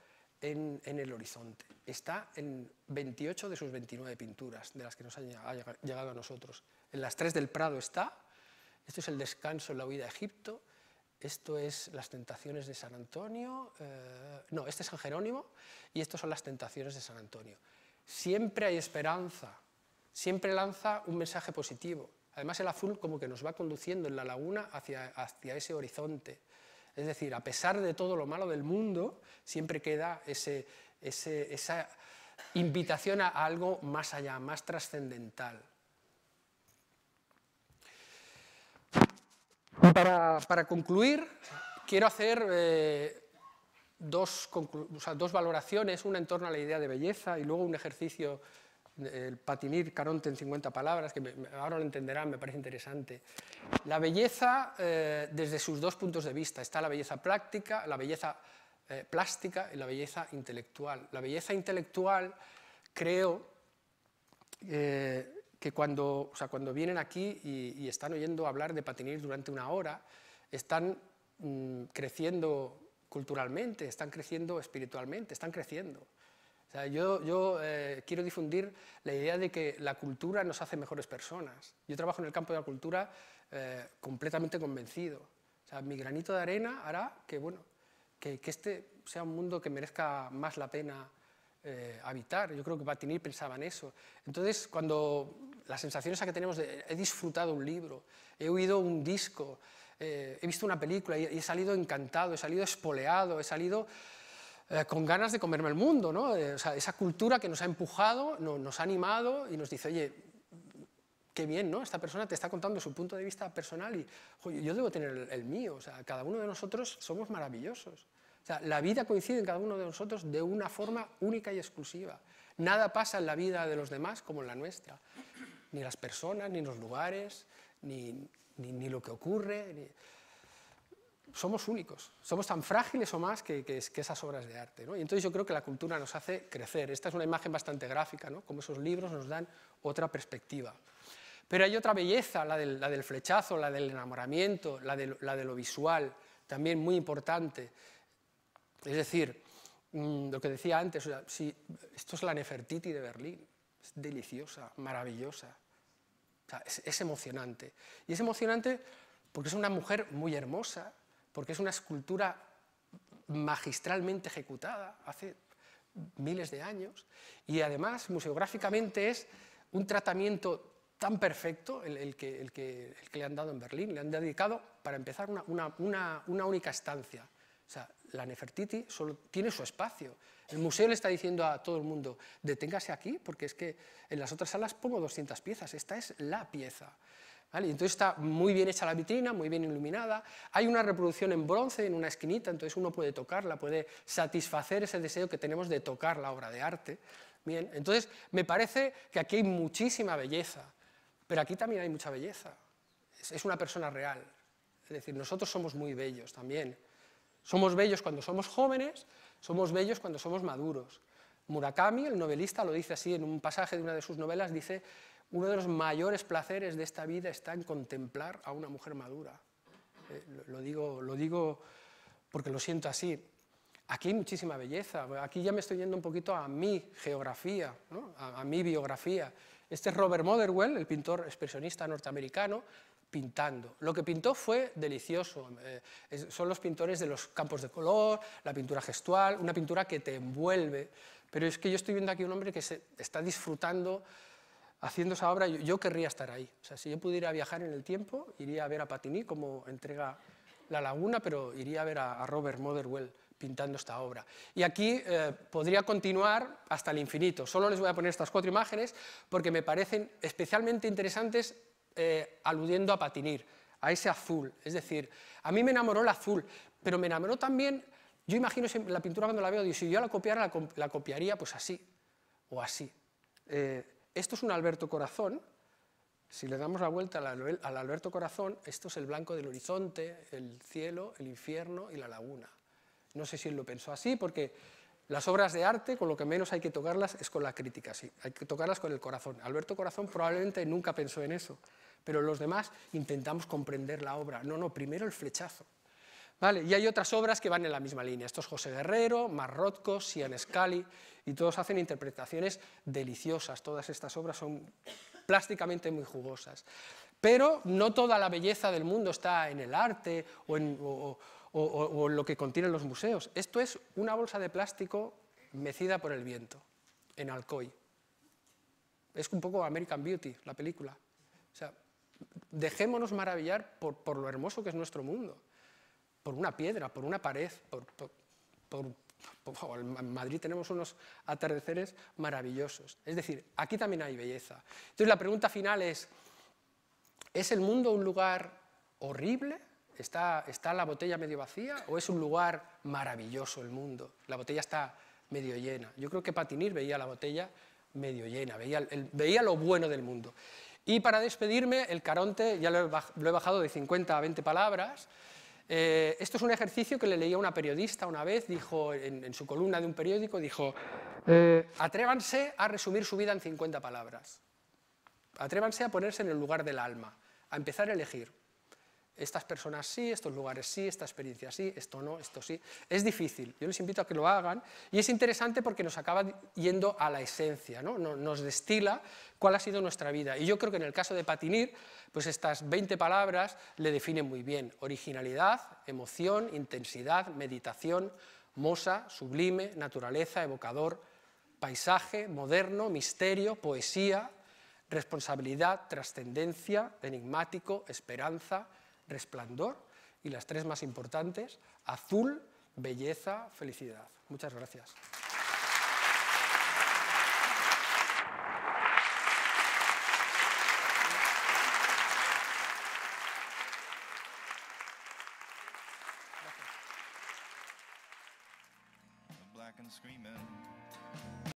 en, el horizonte. Está en 28 de sus 29 pinturas, de las que nos han llegado a nosotros. En las tres del Prado está, esto es el descanso en la huida a Egipto, esto es las tentaciones de San Antonio, eh, no, este es San Jerónimo y estos son las tentaciones de San Antonio. Siempre hay esperanza, siempre lanza un mensaje positivo. Además el azul como que nos va conduciendo en la laguna hacia, hacia ese horizonte. Es decir, a pesar de todo lo malo del mundo, siempre queda ese, esa invitación a algo más allá, más trascendental. Para, concluir, quiero hacer eh, dos, dos valoraciones, una en torno a la idea de belleza y luego un ejercicio el patinir Caronte en 50 palabras, que ahora lo entenderán, me parece interesante. La belleza eh, desde sus dos puntos de vista. Está la belleza práctica, la belleza eh, plástica y la belleza intelectual. La belleza intelectual, creo, eh, que cuando, o sea, cuando vienen aquí y, están oyendo hablar de Patinir durante una hora, están mm, creciendo culturalmente, están creciendo espiritualmente, están creciendo yo, eh, quiero difundir la idea de que la cultura nos hace mejores personas. Yo trabajo en el campo de la cultura eh, completamente convencido. sea, mi granito de arena hará que, bueno, que, este sea un mundo que merezca más la pena eh, habitar. Yo creo que Batinil pensaba en eso. Entonces, cuando las sensaciones que tenemos de he disfrutado un libro, he oído un disco, he visto una película y he salido encantado, he salido espoleado, he salido eh, con ganas de comerme el mundo, ¿no? Eh, o sea, esa cultura que nos ha empujado, nos ha animado y nos dice, oye, qué bien, ¿no? Esta persona te está contando su punto de vista personal y yo debo tener el, mío. O sea, cada uno de nosotros somos maravillosos. O sea, la vida coincide en cada uno de nosotros de una forma única y exclusiva. Nada pasa en la vida de los demás como en la nuestra. Ni las personas, ni los lugares, ni, lo que ocurre somos únicos, somos tan frágiles o más que, esas obras de arte. ¿no? Y entonces yo creo que la cultura nos hace crecer. Esta es una imagen bastante gráfica, ¿no? como esos libros nos dan otra perspectiva. Pero hay otra belleza, la del, flechazo, la del enamoramiento, la de, lo visual, también muy importante. Es decir, mm, lo que decía antes, si, esto es la Nefertiti de Berlín, es deliciosa, maravillosa, es emocionante. Y es emocionante porque es una mujer muy hermosa, porque es una escultura magistralmente ejecutada hace miles de años y además museográficamente es un tratamiento tan perfecto el, que, el, que, le han dado en Berlín, le han dedicado para empezar una, una única estancia. O sea, la Nefertiti solo tiene su espacio. El museo le está diciendo a todo el mundo, deténgase aquí, porque es que en las otras salas pongo 200 piezas, esta es la pieza. Entonces está muy bien hecha la vitrina, muy bien iluminada, hay una reproducción en bronce en una esquinita, entonces uno puede tocarla, puede satisfacer ese deseo que tenemos de tocar la obra de arte. entonces me parece que aquí hay muchísima belleza, pero aquí también hay mucha belleza, es una persona real, es decir, nosotros somos muy bellos también, somos bellos cuando somos jóvenes, somos bellos cuando somos maduros. Murakami, el novelista, lo dice así en un pasaje de una de sus novelas, dice uno de los mayores placeres de esta vida está en contemplar a una mujer madura. Eh, lo, digo, lo digo porque lo siento así. Aquí hay muchísima belleza, aquí ya me estoy yendo un poquito a mi geografía, a, mi biografía. Este es Robert Motherwell, el pintor expresionista norteamericano, pintando. Lo que pintó fue delicioso. Eh, son los pintores de los campos de color, la pintura gestual, una pintura que te envuelve. Pero es que yo estoy viendo aquí un hombre que se está disfrutando haciendo esa obra, yo, querría estar ahí. O sea, si yo pudiera viajar en el tiempo, iría a ver a Patiní como entrega La Laguna, pero iría a ver a, Robert Motherwell pintando esta obra. Y aquí eh, podría continuar hasta el infinito. Solo les voy a poner estas cuatro imágenes porque me parecen especialmente interesantes eh, aludiendo a Patinir, a ese azul. Es decir, a mí me enamoró el azul, pero me enamoró también, yo imagino la pintura cuando la veo, digo, si yo la copiara, la, copiaría pues así o así. Eh, esto es un Alberto Corazón. Si le damos la vuelta al, Alberto Corazón, esto es el blanco del horizonte, el cielo, el infierno y la laguna. No sé si él lo pensó así, porque las obras de arte, con lo que menos hay que tocarlas es con la crítica, sí, hay que tocarlas con el corazón. Alberto Corazón probablemente nunca pensó en eso, pero los demás intentamos comprender la obra. No, no, primero el flechazo. Y hay otras obras que van en la misma línea. Esto es José Guerrero, Marrotco, Sian Scali, y todos hacen interpretaciones deliciosas. Todas estas obras son plásticamente muy jugosas. Pero no toda la belleza del mundo está en el arte o en, lo que contienen los museos. Esto es una bolsa de plástico mecida por el viento, en Alcoy. Es un poco American Beauty, la película. dejémonos maravillar por lo hermoso que es nuestro mundo por una piedra, por una pared, por, en Madrid tenemos unos atardeceres maravillosos. Es decir, aquí también hay belleza. Entonces la pregunta final es, ¿es el mundo un lugar horrible? ¿Está, está la botella medio vacía? ¿O es un lugar maravilloso el mundo? La botella está medio llena. Yo creo que Patinir veía la botella medio llena, veía, lo bueno del mundo. Y para despedirme, el Caronte, ya lo he, lo he bajado de 50 a 20 palabras, eh, esto es un ejercicio que le leía una periodista una vez, dijo en, su columna de un periódico, dijo, eh, atrévanse a resumir su vida en 50 palabras, atrévanse a ponerse en el lugar del alma, a empezar a elegir estas personas sí, estos lugares sí, esta experiencia sí, esto no, esto sí. Es difícil, yo les invito a que lo hagan y es interesante porque nos acaba yendo a la esencia, ¿no? nos destila cuál ha sido nuestra vida. Y yo creo que en el caso de Patinir, pues estas 20 palabras le definen muy bien. Originalidad, emoción, intensidad, meditación, mosa, sublime, naturaleza, evocador, paisaje, moderno, misterio, poesía, responsabilidad, trascendencia, enigmático, esperanza, resplandor y las tres más importantes, azul, belleza, felicidad. Muchas gracias.